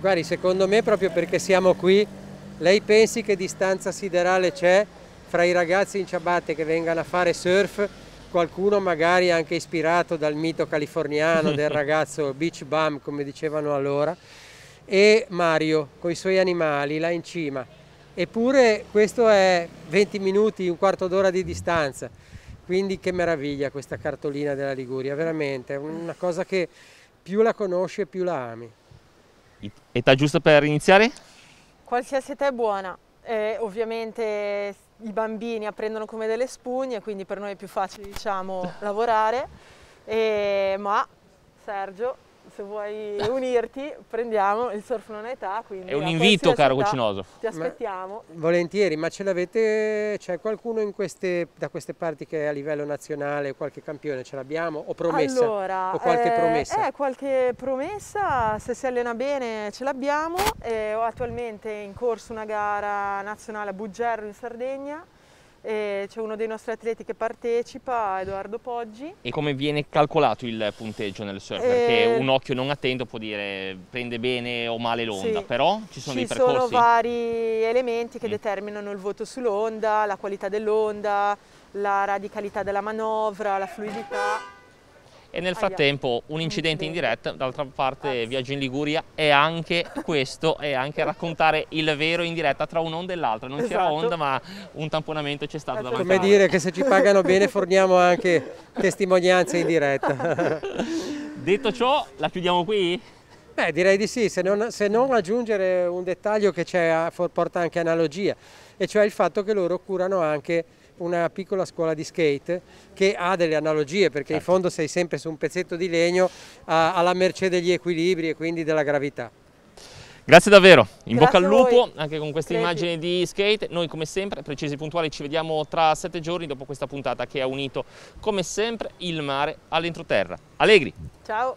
Guardi, secondo me proprio perché siamo qui, lei pensi che distanza siderale c'è fra i ragazzi in ciabatte che vengano a fare surf, qualcuno magari anche ispirato dal mito californiano del ragazzo beach bum, come dicevano allora, e Mario con i suoi animali là in cima. Eppure questo è 20 minuti, un quarto d'ora di distanza. Quindi che meraviglia questa cartolina della Liguria, veramente, una cosa che più la conosci più la ami. Età giusta per iniziare? Qualsiasi età è buona. Eh, ovviamente i bambini apprendono come delle spugne, quindi per noi è più facile diciamo, lavorare, eh, ma Sergio se vuoi unirti, prendiamo, il surf non è età, È un invito, caro Cucinoso. Ti aspettiamo. Ma, volentieri, ma ce l'avete, c'è qualcuno in queste, da queste parti che a livello nazionale, qualche campione, ce l'abbiamo? O promessa? Allora, o qualche eh, promessa? Eh, qualche promessa, se si allena bene ce l'abbiamo, eh, ho attualmente in corso una gara nazionale a Buggerro in Sardegna, c'è uno dei nostri atleti che partecipa, Edoardo Poggi. E come viene calcolato il punteggio nel surf? E... Perché eh, un occhio non attento può dire prende bene o male l'onda, sì. però ci sono ci dei percorsi? Ci sono vari elementi che mm. determinano il voto sull'onda, la qualità dell'onda, la radicalità della manovra, la fluidità e nel frattempo un incidente in diretta, d'altra parte Viaggio in Liguria è anche questo, è anche raccontare il vero in diretta tra un'onda e l'altra, non esatto. c'era onda ma un tamponamento c'è stato davanti. Come dire che se ci pagano bene forniamo anche testimonianze in diretta. Detto ciò, la chiudiamo qui? Beh, direi di sì, se non, se non aggiungere un dettaglio che porta anche analogia, e cioè il fatto che loro curano anche una piccola scuola di skate che ha delle analogie perché certo. in fondo sei sempre su un pezzetto di legno a, alla merce degli equilibri e quindi della gravità. Grazie davvero, in Grazie bocca al lupo anche con queste Credi. immagini di skate. Noi come sempre, precisi e puntuali, ci vediamo tra sette giorni dopo questa puntata che ha unito come sempre il mare all'entroterra. Allegri! Ciao!